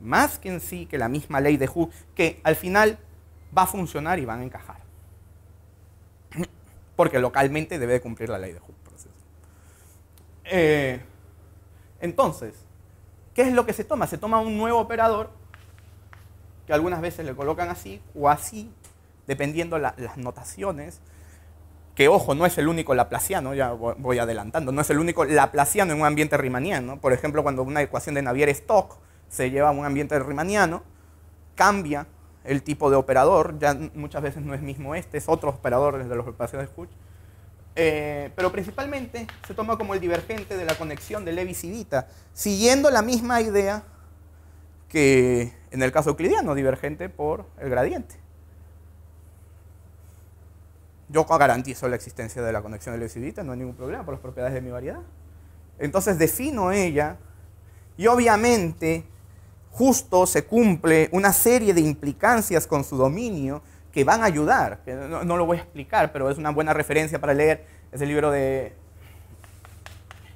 [SPEAKER 1] Más que en sí que la misma ley de Hooke, que al final va a funcionar y van a encajar. Porque localmente debe cumplir la ley de Hooke. Eh, entonces, ¿qué es lo que se toma? Se toma un nuevo operador, que algunas veces le colocan así o así, dependiendo las notaciones, que ojo, no es el único laplaciano, ya voy adelantando, no es el único laplaciano en un ambiente riemanniano. Por ejemplo, cuando una ecuación de Navier-Stokes se lleva a un ambiente riemanniano, cambia el tipo de operador, ya muchas veces no es mismo este, es otro operador desde los espacios de Hooch eh, pero principalmente se toma como el divergente de la conexión de levi civita siguiendo la misma idea que en el caso euclidiano, divergente por el gradiente yo garantizo la existencia de la conexión leucidita, no hay ningún problema por las propiedades de mi variedad. Entonces defino ella y obviamente justo se cumple una serie de implicancias con su dominio que van a ayudar. No, lo voy a explicar, pero es una buena referencia para leer. Es el libro de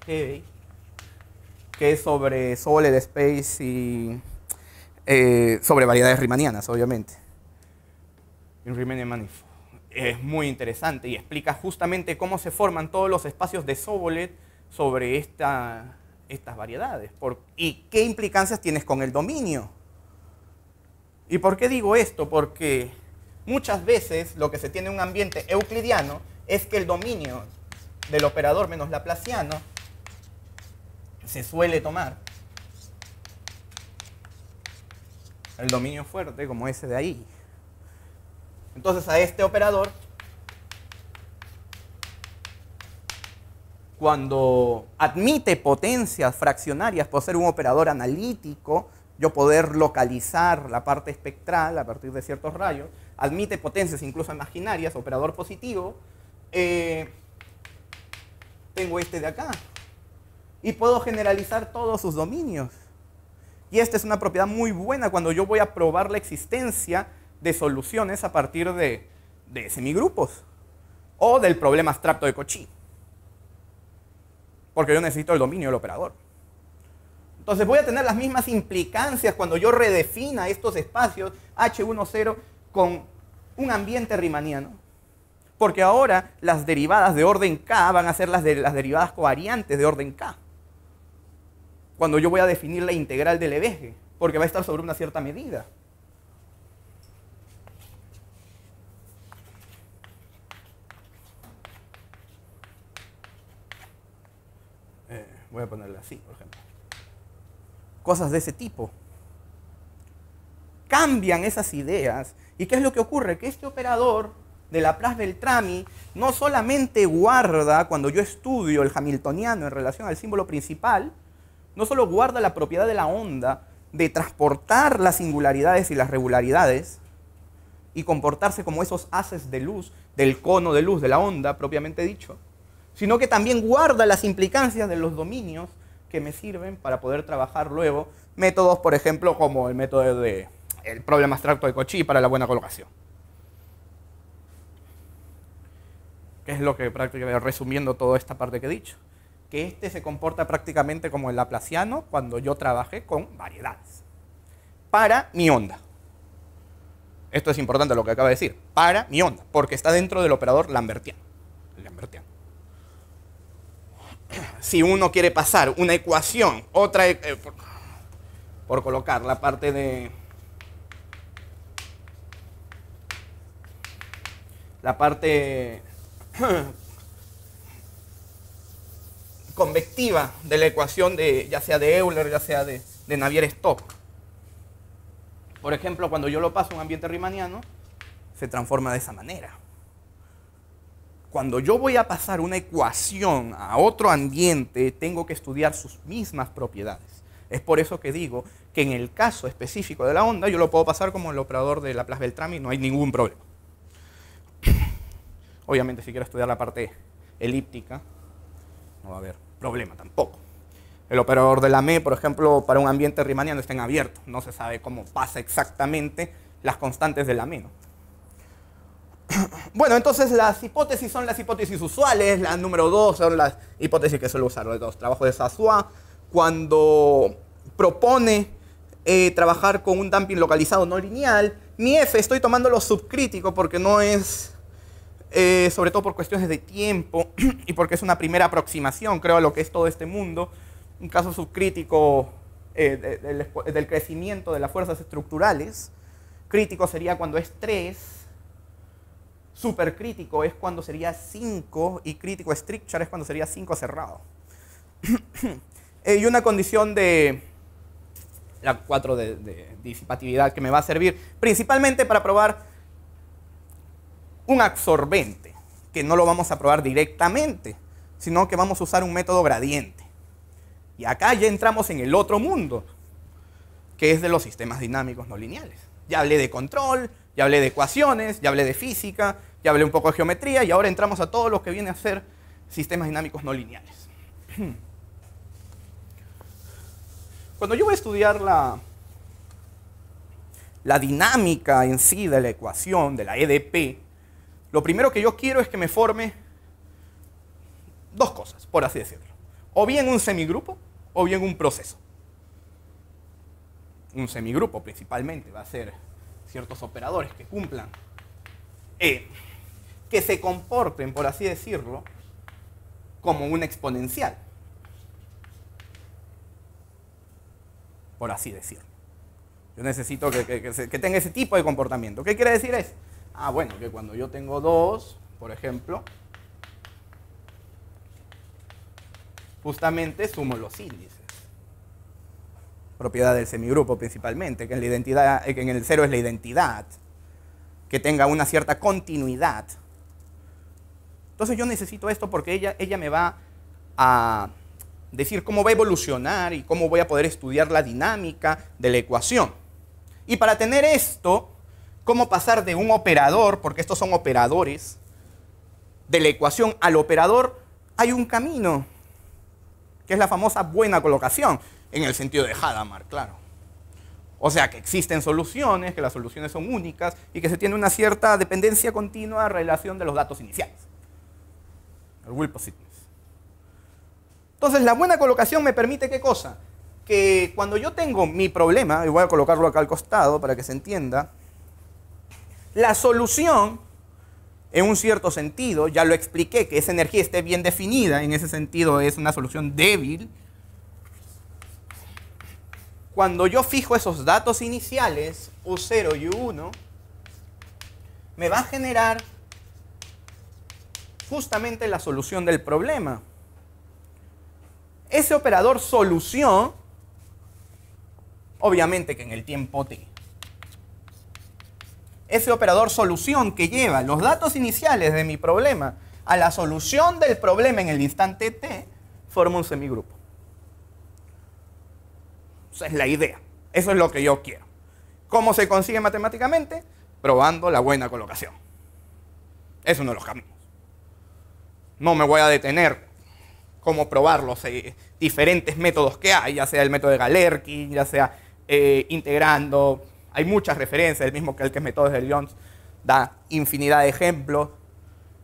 [SPEAKER 1] Hebei, que es sobre soled Space y eh, sobre variedades riemannianas, obviamente. En Riemannian Manifold es muy interesante y explica justamente cómo se forman todos los espacios de Sobolet sobre esta, estas variedades y qué implicancias tienes con el dominio. ¿Y por qué digo esto? Porque muchas veces lo que se tiene en un ambiente euclidiano es que el dominio del operador menos laplaciano se suele tomar el dominio fuerte como ese de ahí. Entonces a este operador, cuando admite potencias fraccionarias por ser un operador analítico, yo poder localizar la parte espectral a partir de ciertos rayos, admite potencias incluso imaginarias, operador positivo, eh, tengo este de acá. Y puedo generalizar todos sus dominios. Y esta es una propiedad muy buena cuando yo voy a probar la existencia de soluciones a partir de, semigrupos o del problema abstracto de Cauchy. Porque yo necesito el dominio del operador. Entonces voy a tener las mismas implicancias cuando yo redefina estos espacios H10 con un ambiente riemanniano. Porque ahora las derivadas de orden K van a ser las, de, las derivadas covariantes de orden K. Cuando yo voy a definir la integral del eje, porque va a estar sobre una cierta medida. Voy a ponerle así, por ejemplo. Cosas de ese tipo. Cambian esas ideas. ¿Y qué es lo que ocurre? Que este operador de Laplace Beltrami no solamente guarda, cuando yo estudio el hamiltoniano en relación al símbolo principal, no solo guarda la propiedad de la onda de transportar las singularidades y las regularidades y comportarse como esos haces de luz, del cono de luz, de la onda propiamente dicho, sino que también guarda las implicancias de los dominios que me sirven para poder trabajar luego métodos, por ejemplo, como el método de el problema abstracto de Cauchy para la buena colocación. ¿Qué es lo que prácticamente, resumiendo toda esta parte que he dicho, que este se comporta prácticamente como el laplaciano cuando yo trabajé con variedades. Para mi onda. Esto es importante lo que acaba de decir. Para mi onda, porque está dentro del operador lambertiano si uno quiere pasar una ecuación, otra, e, eh, por, colocar la parte de, la parte convectiva de la ecuación de ya sea de Euler, ya sea de, de Navier-Stokes. Por ejemplo, cuando yo lo paso a un ambiente riemanniano, se transforma de esa manera. Cuando yo voy a pasar una ecuación a otro ambiente, tengo que estudiar sus mismas propiedades. Es por eso que digo que en el caso específico de la onda, yo lo puedo pasar como el operador de la plaza beltrami y no hay ningún problema. Obviamente, si quiero estudiar la parte elíptica, no va a haber problema tampoco. El operador de la ME, por ejemplo, para un ambiente riemanniano está en abierto. No se sabe cómo pasa exactamente las constantes de la ME. Bueno, entonces las hipótesis son las hipótesis usuales. La número dos son las hipótesis que suelo usar los trabajos de Sasua. Cuando propone eh, trabajar con un dumping localizado no lineal, mi F estoy tomando lo subcrítico porque no es, eh, sobre todo por cuestiones de tiempo y porque es una primera aproximación, creo, a lo que es todo este mundo. Un caso subcrítico eh, del, del crecimiento de las fuerzas estructurales. Crítico sería cuando es 3 supercrítico es cuando sería 5 y crítico stricture es cuando sería 5 cerrado. Eh, y una condición de la 4 de, de, disipatividad que me va a servir principalmente para probar un absorbente, que no lo vamos a probar directamente, sino que vamos a usar un método gradiente. Y acá ya entramos en el otro mundo, que es de los sistemas dinámicos no lineales. Ya hablé de control, ya hablé de ecuaciones, ya hablé de física, ya hablé un poco de geometría y ahora entramos a todo lo que viene a ser sistemas dinámicos no lineales. Cuando yo voy a estudiar la, la dinámica en sí de la ecuación, de la EDP, lo primero que yo quiero es que me forme dos cosas, por así decirlo. O bien un semigrupo o bien un proceso. Un semigrupo principalmente va a ser ciertos operadores que cumplan E que se comporten, por así decirlo, como un exponencial. Por así decirlo. Yo necesito que, tenga ese tipo de comportamiento. ¿Qué quiere decir eso? Ah, bueno, que cuando yo tengo dos por ejemplo, justamente sumo los índices. Propiedad del semigrupo principalmente, que la identidad, eh, que en el cero es la identidad, que tenga una cierta continuidad entonces yo necesito esto porque ella, me va a decir cómo va a evolucionar y cómo voy a poder estudiar la dinámica de la ecuación. Y para tener esto, cómo pasar de un operador, porque estos son operadores, de la ecuación al operador, hay un camino, que es la famosa buena colocación, en el sentido de Hadamard, claro. O sea, que existen soluciones, que las soluciones son únicas y que se tiene una cierta dependencia continua a relación de los datos iniciales el Entonces, la buena colocación me permite qué cosa? Que cuando yo tengo mi problema, y voy a colocarlo acá al costado para que se entienda, la solución, en un cierto sentido, ya lo expliqué, que esa energía esté bien definida, en ese sentido es una solución débil. Cuando yo fijo esos datos iniciales, U0 y U1, me va a generar justamente la solución del problema. Ese operador solución, obviamente que en el tiempo t, ese operador solución que lleva los datos iniciales de mi problema a la solución del problema en el instante t, forma un semigrupo. Esa es la idea. Eso es lo que yo quiero. ¿Cómo se consigue matemáticamente? Probando la buena colocación. Es uno de los caminos no me voy a detener cómo probar los diferentes métodos que hay, ya sea el método de Galerkin, ya sea eh, integrando, hay muchas referencias, el mismo que el que es método de Lyons da infinidad de ejemplos,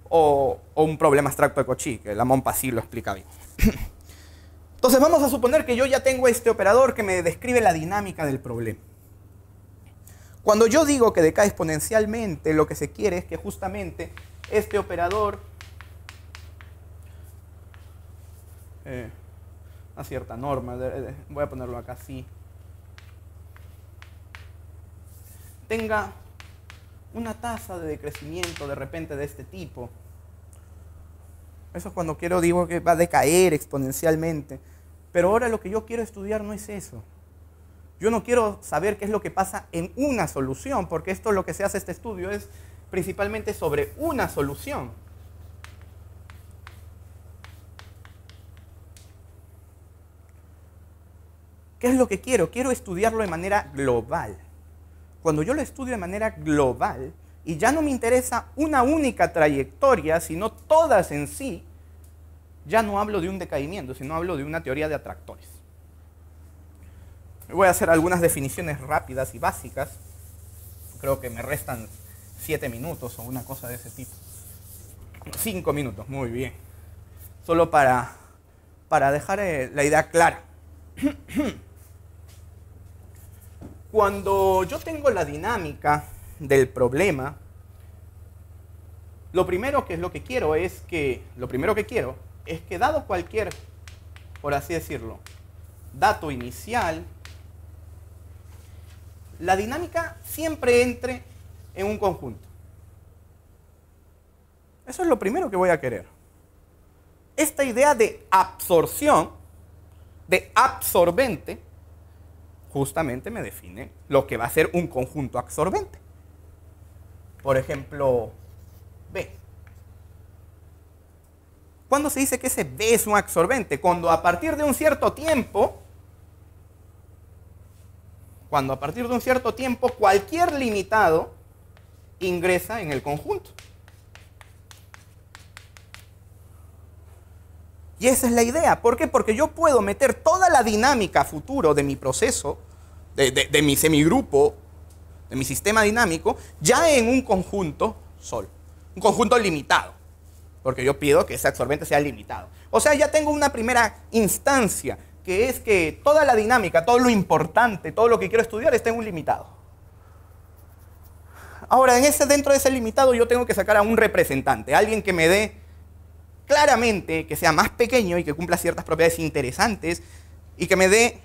[SPEAKER 1] o, un problema abstracto de Cauchy, que Lamont Passy lo explica bien. Entonces vamos a suponer que yo ya tengo este operador que me describe la dinámica del problema. Cuando yo digo que decae exponencialmente, lo que se quiere es que justamente este operador Eh, a cierta norma. Voy a ponerlo acá así. Tenga una tasa de decrecimiento de repente de este tipo. Eso es cuando quiero digo que va a decaer exponencialmente. Pero ahora lo que yo quiero estudiar no es eso. Yo no quiero saber qué es lo que pasa en una solución, porque esto lo que se hace este estudio es principalmente sobre una solución. ¿Qué es lo que quiero? Quiero estudiarlo de manera global. Cuando yo lo estudio de manera global y ya no me interesa una única trayectoria, sino todas en sí, ya no hablo de un decaimiento, sino hablo de una teoría de atractores. Voy a hacer algunas definiciones rápidas y básicas. Creo que me restan siete minutos o una cosa de ese tipo. Cinco minutos, muy bien. Solo para, para dejar eh, la idea clara. Cuando yo tengo la dinámica del problema, lo primero que es lo que quiero es que, lo primero que quiero es que dado cualquier, por así decirlo, dato inicial, la dinámica siempre entre en un conjunto. Eso es lo primero que voy a querer. Esta idea de absorción, de absorbente, justamente me define lo que va a ser un conjunto absorbente. Por ejemplo, B. ¿Cuándo se dice que ese B es un absorbente? Cuando a partir de un cierto tiempo, cuando a partir de un cierto tiempo cualquier limitado ingresa en el conjunto. Y esa es la idea. ¿Por qué? Porque yo puedo meter toda la dinámica futuro de mi proceso de, mi semigrupo, de mi sistema dinámico, ya en un conjunto sol, un conjunto limitado, porque yo pido que ese absorbente sea limitado. O sea, ya tengo una primera instancia, que es que toda la dinámica, todo lo importante, todo lo que quiero estudiar está en un limitado. Ahora, en ese, dentro de ese limitado yo tengo que sacar a un representante, alguien que me dé claramente, que sea más pequeño y que cumpla ciertas propiedades interesantes y que me dé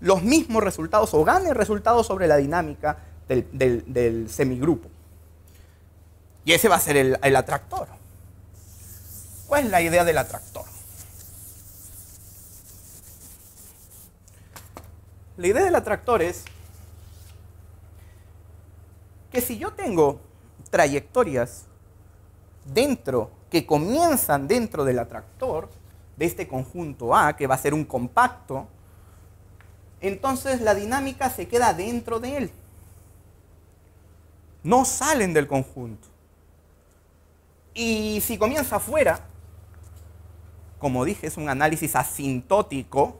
[SPEAKER 1] los mismos resultados o gane resultados sobre la dinámica del, semigrupo. Y ese va a ser el atractor. ¿Cuál es la idea del atractor? La idea del atractor es que si yo tengo trayectorias dentro, que comienzan dentro del atractor, de este conjunto A, que va a ser un compacto, entonces la dinámica se queda dentro de él. No salen del conjunto. Y si comienza afuera, como dije, es un análisis asintótico,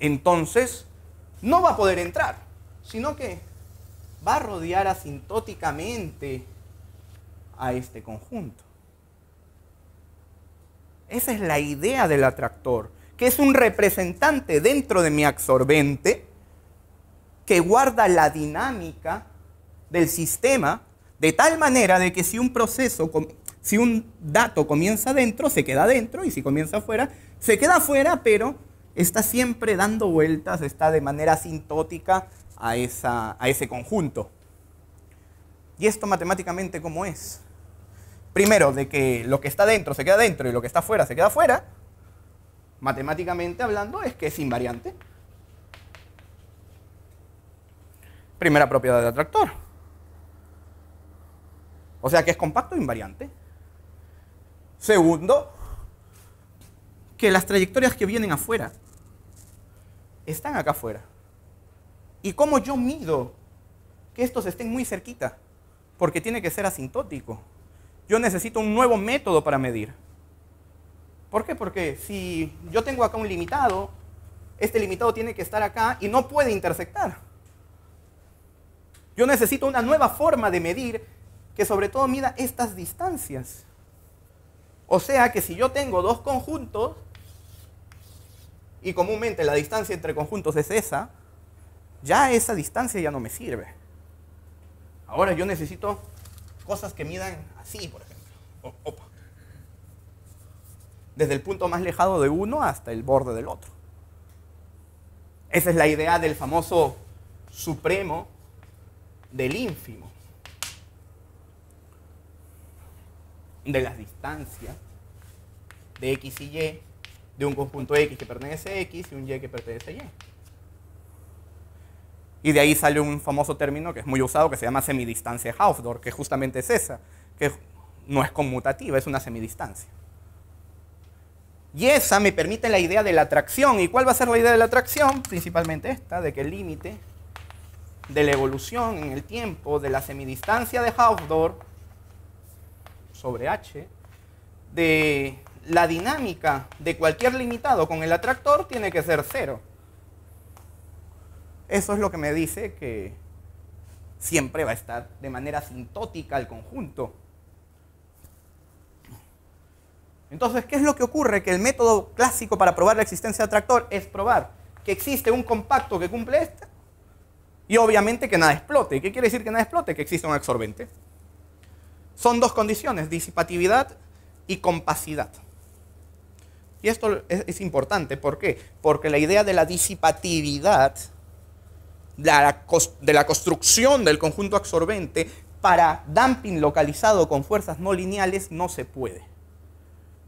[SPEAKER 1] entonces no va a poder entrar, sino que va a rodear asintóticamente a este conjunto. Esa es la idea del atractor que es un representante dentro de mi absorbente que guarda la dinámica del sistema de tal manera de que si un proceso, si un dato comienza dentro, se queda dentro y si comienza afuera, se queda afuera, pero está siempre dando vueltas, está de manera asintótica a, esa, a ese conjunto. ¿Y esto matemáticamente cómo es? Primero, de que lo que está dentro se queda dentro y lo que está afuera se queda afuera matemáticamente hablando, es que es invariante. Primera propiedad del atractor. O sea que es compacto e invariante. Segundo, que las trayectorias que vienen afuera están acá afuera. ¿Y cómo yo mido que estos estén muy cerquita? Porque tiene que ser asintótico. Yo necesito un nuevo método para medir. ¿Por qué? Porque si yo tengo acá un limitado, este limitado tiene que estar acá y no puede intersectar. Yo necesito una nueva forma de medir que sobre todo mida estas distancias. O sea que si yo tengo dos conjuntos, y comúnmente la distancia entre conjuntos es esa, ya esa distancia ya no me sirve. Ahora yo necesito cosas que midan así, por ejemplo. opa desde el punto más lejado de uno hasta el borde del otro. Esa es la idea del famoso supremo del ínfimo, de las distancias de X y Y, de un conjunto X que pertenece a X y un Y que pertenece a Y. Y de ahí sale un famoso término que es muy usado que se llama semidistancia Hausdorff, que justamente es esa, que no es conmutativa, es una semidistancia. Y esa me permite la idea de la atracción. ¿Y cuál va a ser la idea de la atracción? Principalmente esta, de que el límite de la evolución en el tiempo de la semidistancia de Hausdorff sobre h, de la dinámica de cualquier limitado con el atractor tiene que ser cero. Eso es lo que me dice que siempre va a estar de manera sintótica el conjunto. Entonces, ¿qué es lo que ocurre? Que el método clásico para probar la existencia de tractor es probar que existe un compacto que cumple este y obviamente que nada explote. ¿Qué quiere decir que nada explote? Que existe un absorbente. Son dos condiciones, disipatividad y compacidad. Y esto es, importante, ¿por qué? Porque la idea de la disipatividad, la, de la construcción del conjunto absorbente para dumping localizado con fuerzas no lineales no se puede.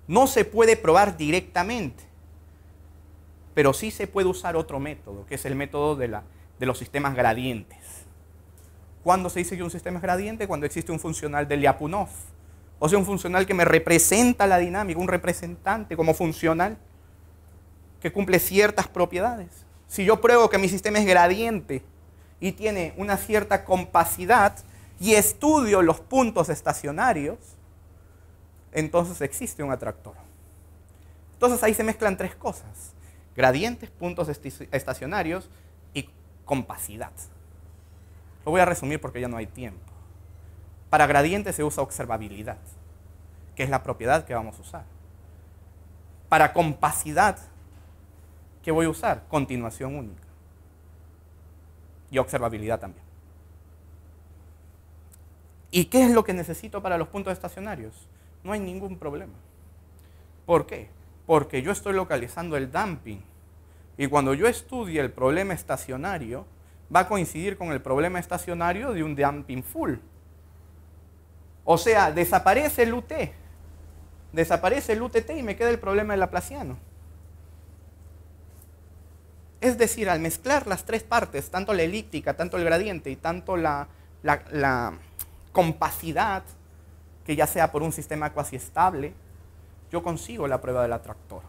[SPEAKER 1] No se puede probar directamente, pero sí se puede usar otro método, que es el método de, los sistemas gradientes. ¿Cuándo se dice que un sistema es gradiente? Cuando existe un funcional de Lyapunov. O sea, un funcional que me representa la dinámica, un representante como funcional que cumple ciertas propiedades. Si yo pruebo que mi sistema es gradiente y tiene una cierta compacidad y estudio los puntos estacionarios, entonces existe un atractor. Entonces ahí se mezclan tres cosas, gradientes, puntos estacionarios y compacidad. Lo voy a resumir porque ya no hay tiempo. Para gradientes se usa observabilidad, que es la propiedad que vamos a usar. Para compacidad, ¿qué voy a usar? Continuación única. Y observabilidad también. ¿Y qué es lo que necesito para los puntos estacionarios? no hay ningún problema. ¿Por qué? Porque yo estoy localizando el dumping. Y cuando yo estudie el problema estacionario, va a coincidir con el problema estacionario de un dumping full. O sea, desaparece el UT, desaparece el UTT y me queda el problema del laplaciano. Es decir, al mezclar las tres partes, tanto la elíptica, tanto el gradiente y tanto la, la compacidad, que ya sea por un sistema cuasi estable, yo consigo la prueba del atractor.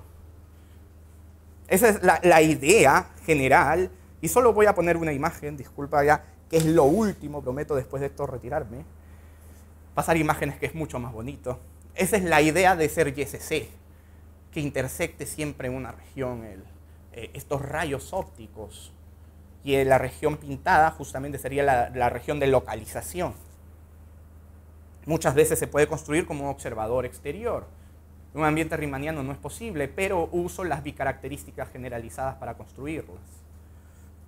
[SPEAKER 1] Esa es la, idea general, y solo voy a poner una imagen, disculpa ya, que es lo último, prometo después de esto retirarme, pasar imágenes que es mucho más bonito. Esa es la idea de ser YSC, que intersecte siempre en una región eh, estos rayos ópticos. Y eh, la región pintada justamente sería la región de localización. Muchas veces se puede construir como un observador exterior. En un ambiente riemanniano no es posible, pero uso las bicaracterísticas generalizadas para construirlas.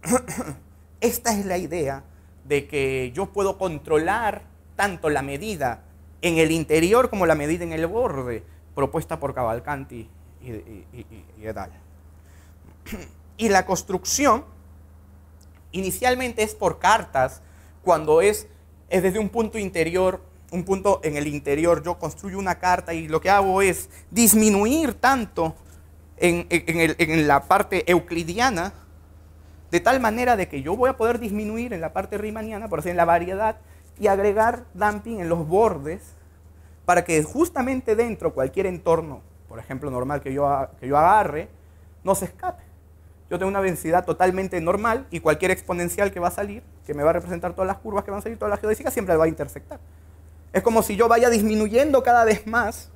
[SPEAKER 1] Esta es la idea de que yo puedo controlar tanto la medida en el interior como la medida en el borde, propuesta por Cavalcanti y, y, y, la construcción inicialmente es por cartas, cuando es, es desde un punto interior un punto en el interior. Yo construyo una carta y lo que hago es disminuir tanto en, la parte euclidiana, de tal manera de que yo voy a poder disminuir en la parte riemanniana, por decir, en la variedad, y agregar dumping en los bordes para que justamente dentro cualquier entorno, por ejemplo, normal que yo, que yo agarre, no se escape. Yo tengo una densidad totalmente normal y cualquier exponencial que va a salir, que me va a representar todas las curvas que van a salir, todas las geodésicas, siempre va a intersectar. Es como si yo vaya disminuyendo cada vez más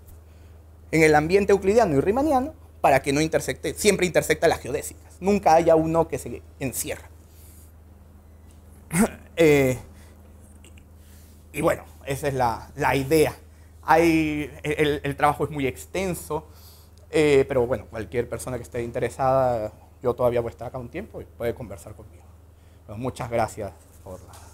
[SPEAKER 1] en el ambiente euclidiano y riemanniano para que no intersecte, siempre intersecta las geodésicas. Nunca haya uno que se encierra. Eh, y bueno, esa es la, idea. Hay, el, trabajo es muy extenso, eh, pero bueno, cualquier persona que esté interesada, yo todavía voy a estar acá un tiempo y puede conversar conmigo. muchas gracias por la...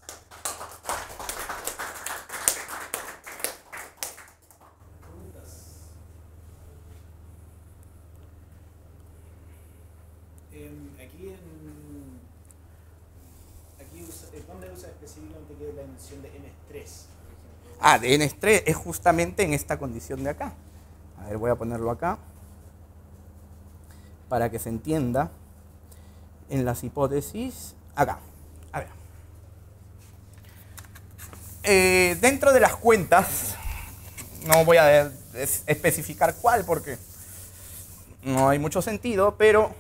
[SPEAKER 1] Ah, N3 es justamente en esta condición de acá. A ver, voy a ponerlo acá para que se entienda en las hipótesis acá. A ver. Eh, dentro de las cuentas, no voy a especificar cuál porque no hay mucho sentido, pero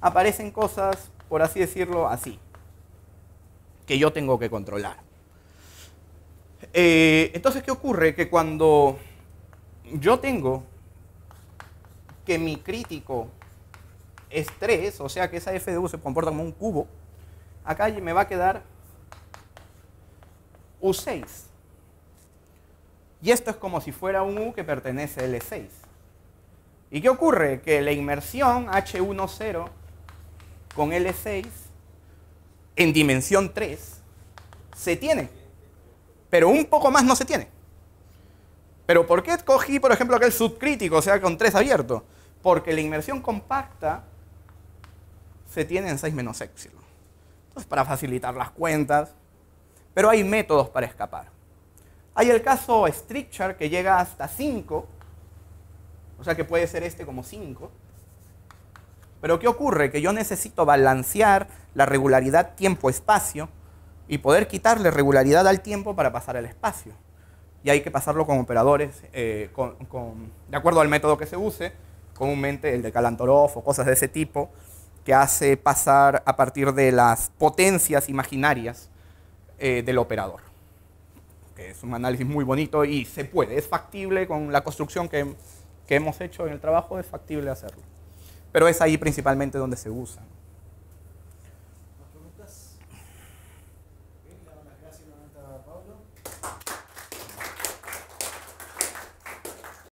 [SPEAKER 1] aparecen cosas, por así decirlo, así, que yo tengo que controlar. Eh, entonces, ¿qué ocurre? Que cuando yo tengo que mi crítico es 3, o sea que esa FDU se comporta como un cubo, acá me va a quedar U6. Y esto es como si fuera un U que pertenece a L6. E ¿Y qué ocurre? Que la inmersión H10 con L6 e en dimensión 3 se tiene pero un poco más no se tiene. Pero ¿por qué escogí, por ejemplo, aquel subcrítico, o sea, con 3 abierto? Porque la inmersión compacta se tiene en 6 menos épsilon. Entonces, para facilitar las cuentas, pero hay métodos para escapar. Hay el caso stricture que llega hasta 5, o sea que puede ser este como 5. Pero ¿qué ocurre? Que yo necesito balancear la regularidad tiempo-espacio y poder quitarle regularidad al tiempo para pasar al espacio. Y hay que pasarlo con operadores, eh, de acuerdo al método que se use, comúnmente el de Kalantorov o cosas de ese tipo, que hace pasar a partir de las potencias imaginarias eh, del operador. Que es un análisis muy bonito y se puede, es factible con la construcción que hemos hecho en el trabajo, es factible hacerlo. Pero es ahí principalmente donde se usa.